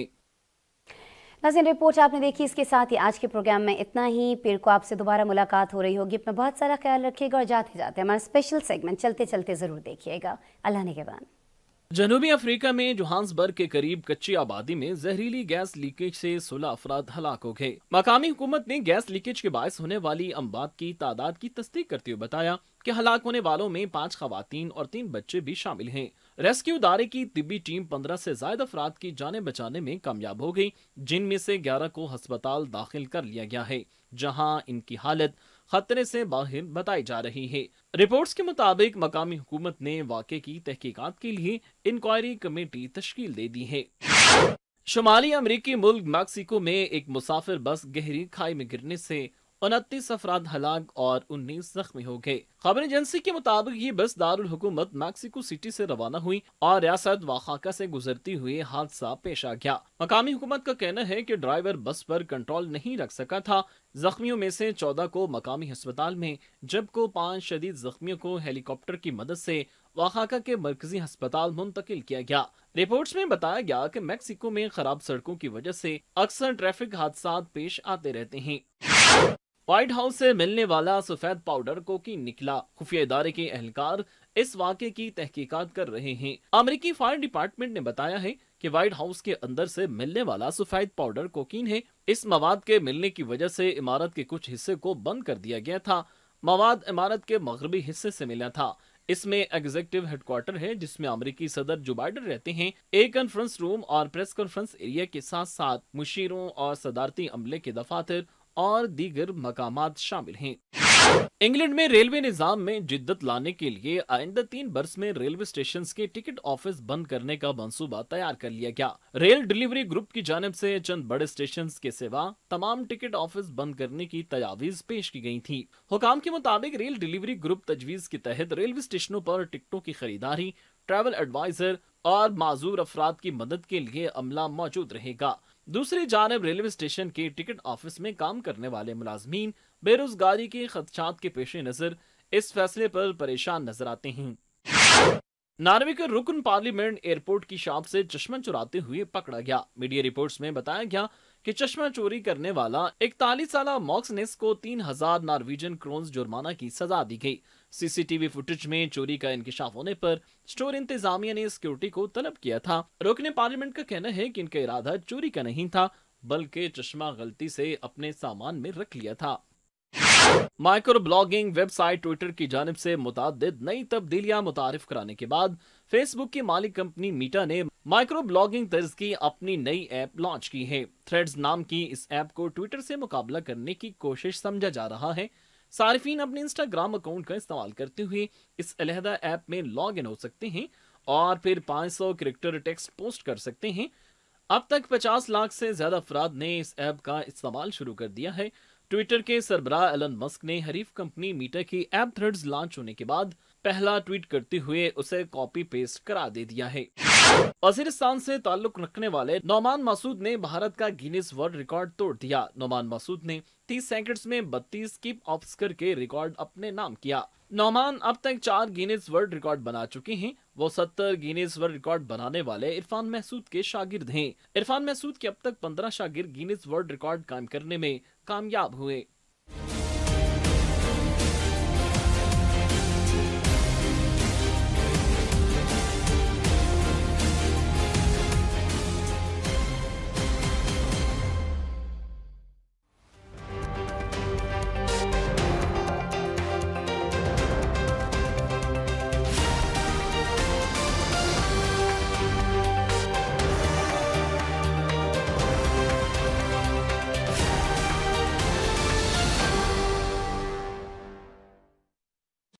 नाजिन रिपोर्ट आपने देखी इसके साथ ही आज के प्रोग्राम में इतना ही पीर को आपसे दोबारा मुलाकात हो रही होगी अपना बहुत सारा ख्याल रखिएगा और जाते जाते हमारा स्पेशल सेगमेंट चलते चलते ज़रूर देखिएगा अल्लाह ने कहान जनूबी अफ्रीका में जोहान्सबर्ग के करीब कच्ची आबादी में जहरीली गैस लीकेज से 16 अफराद हलाक हो गए मकामी हुकूमत ने गैस लीकेज के बायस होने वाली अमवात की तादाद की तस्दीक करते हुए बताया कि हलाक होने वालों में पाँच खातन और तीन बच्चे भी शामिल हैं रेस्क्यू दारे की तिब्बी टीम 15 से ज्यादा अफराद की जाने बचाने में कामयाब हो गई जिनमें से 11 को हस्पताल दाखिल कर लिया गया है जहां इनकी हालत खतरे से बाहर बताई जा रही है रिपोर्ट्स के मुताबिक मकामी हुकूमत ने वाक़े की तहकीकात के लिए इंक्वायरी कमेटी तश्कील दे दी है शुमाली अमरीकी मुल्क मैक्सिको में एक मुसाफिर बस गहरी खाई में गिरने से उनतीस अफराद हलाक और उन्नीस जख्मी हो गए खबर एजेंसी के मुताबिक ये बस दारुल हुकूमत मैक्सिको सिटी से रवाना हुई और रियासत वाखाका से गुजरती हुई हादसा पेश आ गया मकामी हुकूमत का कहना है कि ड्राइवर बस पर कंट्रोल नहीं रख सका था जख्मियों में से चौदह को मकामी अस्पताल में जबको पाँच शदीद जख्मियों को हेलीकॉप्टर की मदद से वाखाका के मरकजी अस्पताल मुंतकिल किया गया रिपोर्ट्स में बताया गया कि मैक्सिको में खराब सड़कों की वजह से अक्सर ट्रैफिक हादसा पेश आते रहते हैं व्हाइट हाउस से मिलने वाला सफेद पाउडर कोकी निकला खुफिया इदारे के एहलकार इस वाक्य की तहकीकात कर रहे हैं अमेरिकी फायर डिपार्टमेंट ने बताया है कि व्हाइट हाउस के अंदर से मिलने वाला सफेद पाउडर कोकीन है इस मवाद के मिलने की वजह से इमारत के कुछ हिस्से को बंद कर दिया गया था मवाद इमारत के मगरबी हिस्से से मिला था इसमें एग्जीक्यूटिव हेडक्वार्टर है जिसमें अमरीकी सदर जो बाइडन रहते हैं एक कॉन्फ्रेंस रूम और प्रेस कॉन्फ्रेंस एरिया के साथ साथ मुशीरों और सदारती अमले के दफातर और दीगर मकाम शामिल हैं इंग्लैंड में रेलवे निजाम में जिद्दत लाने के लिए आइंदा तीन बरस में रेलवे स्टेशन के टिकट ऑफिस बंद करने का मंसूबा तैयार कर लिया गया रेल डिलीवरी ग्रुप की जानब से चंद बड़े स्टेशन के सिवा तमाम टिकट ऑफिस बंद करने की तजावीज पेश की गई थी हुकाम के मुताबिक रेल डिलीवरी ग्रुप तजवीज के तहत रेलवे स्टेशनों पर टिकटों की खरीदारी ट्रेवल एडवाइजर और माजूर अफराद की मदद के लिए अमला मौजूद रहेगा दूसरी जानब रेलवे स्टेशन के टिकट ऑफिस में काम करने वाले मुलाजमीन बेरोजगारी के खदशात के पेश नज़र इस फैसले पर परेशान नजर आते हैं नार्वे के रुकन पार्लियामेंट एयरपोर्ट की शॉप से चश्मा चुराते हुए पकड़ा गया मीडिया रिपोर्ट्स में बताया गया कि चश्मा चोरी करने वाला इकतालीस साल मॉक्सनेस को तीन हजार नार्वेजन क्रोन्स जुर्माना की सजा दी गई सीसीटीवी फुटेज में चोरी का इंकशाफ होने पर स्टोर इंतजामिया ने सिक्योरिटी को तलब किया था रोकने पार्लियामेंट का कहना है कि इनका इरादा चोरी का नहीं था बल्कि चश्मा गलती से अपने सामान में रख लिया था माइक्रो ब्लॉगिंग वेबसाइट ट्विटर की जानब से मुतद नई तब्दीलियां मुतारफ कराने के बाद फेसबुक की मालिक कंपनी मीटा ने माइक्रो ब्लॉगिंग तर्ज की अपनी नई ऐप लॉन्च की है थ्रेड्स नाम की इस ऐप को ट्विटर से मुकाबला करने की कोशिश समझा जा रहा है सार्फिन अपने इंस्टाग्राम अकाउंट का इस्तेमाल करते हुए इस अलहदा ऐप में लॉग इन हो सकते हैं और फिर 500 सौ करेक्टर टेक्स्ट पोस्ट कर सकते हैं अब तक 50 लाख से ज्यादा अफराद ने इस ऐप का इस्तेमाल शुरू कर दिया है ट्विटर के सरबराह एलन मस्क ने हरीफ कंपनी मीटर की ऐप थ्रेड्स लॉन्च होने के बाद पहला ट्वीट करते हुए उसे कॉपी पेस्ट करा दे दिया है वजीरिस्तान से ताल्लुक रखने वाले नौमान मसूद ने भारत का गिनीज वर्ल्ड रिकॉर्ड तोड़ दिया नौमान मसूद ने 30 सेकंड्स में 32 स्किप ऑप्स करके रिकॉर्ड अपने नाम किया नौमान अब तक चार गिनीज वर्ल्ड रिकॉर्ड बना चुके हैं वो सत्तर गिनीज वर्ल्ड रिकॉर्ड बनाने वाले इरफान महसूद के शागिर्द हैं इरफान महसूद के अब तक पंद्रह शागिर्द गिनीज वर्ल्ड रिकॉर्ड कायम करने में कामयाब हुए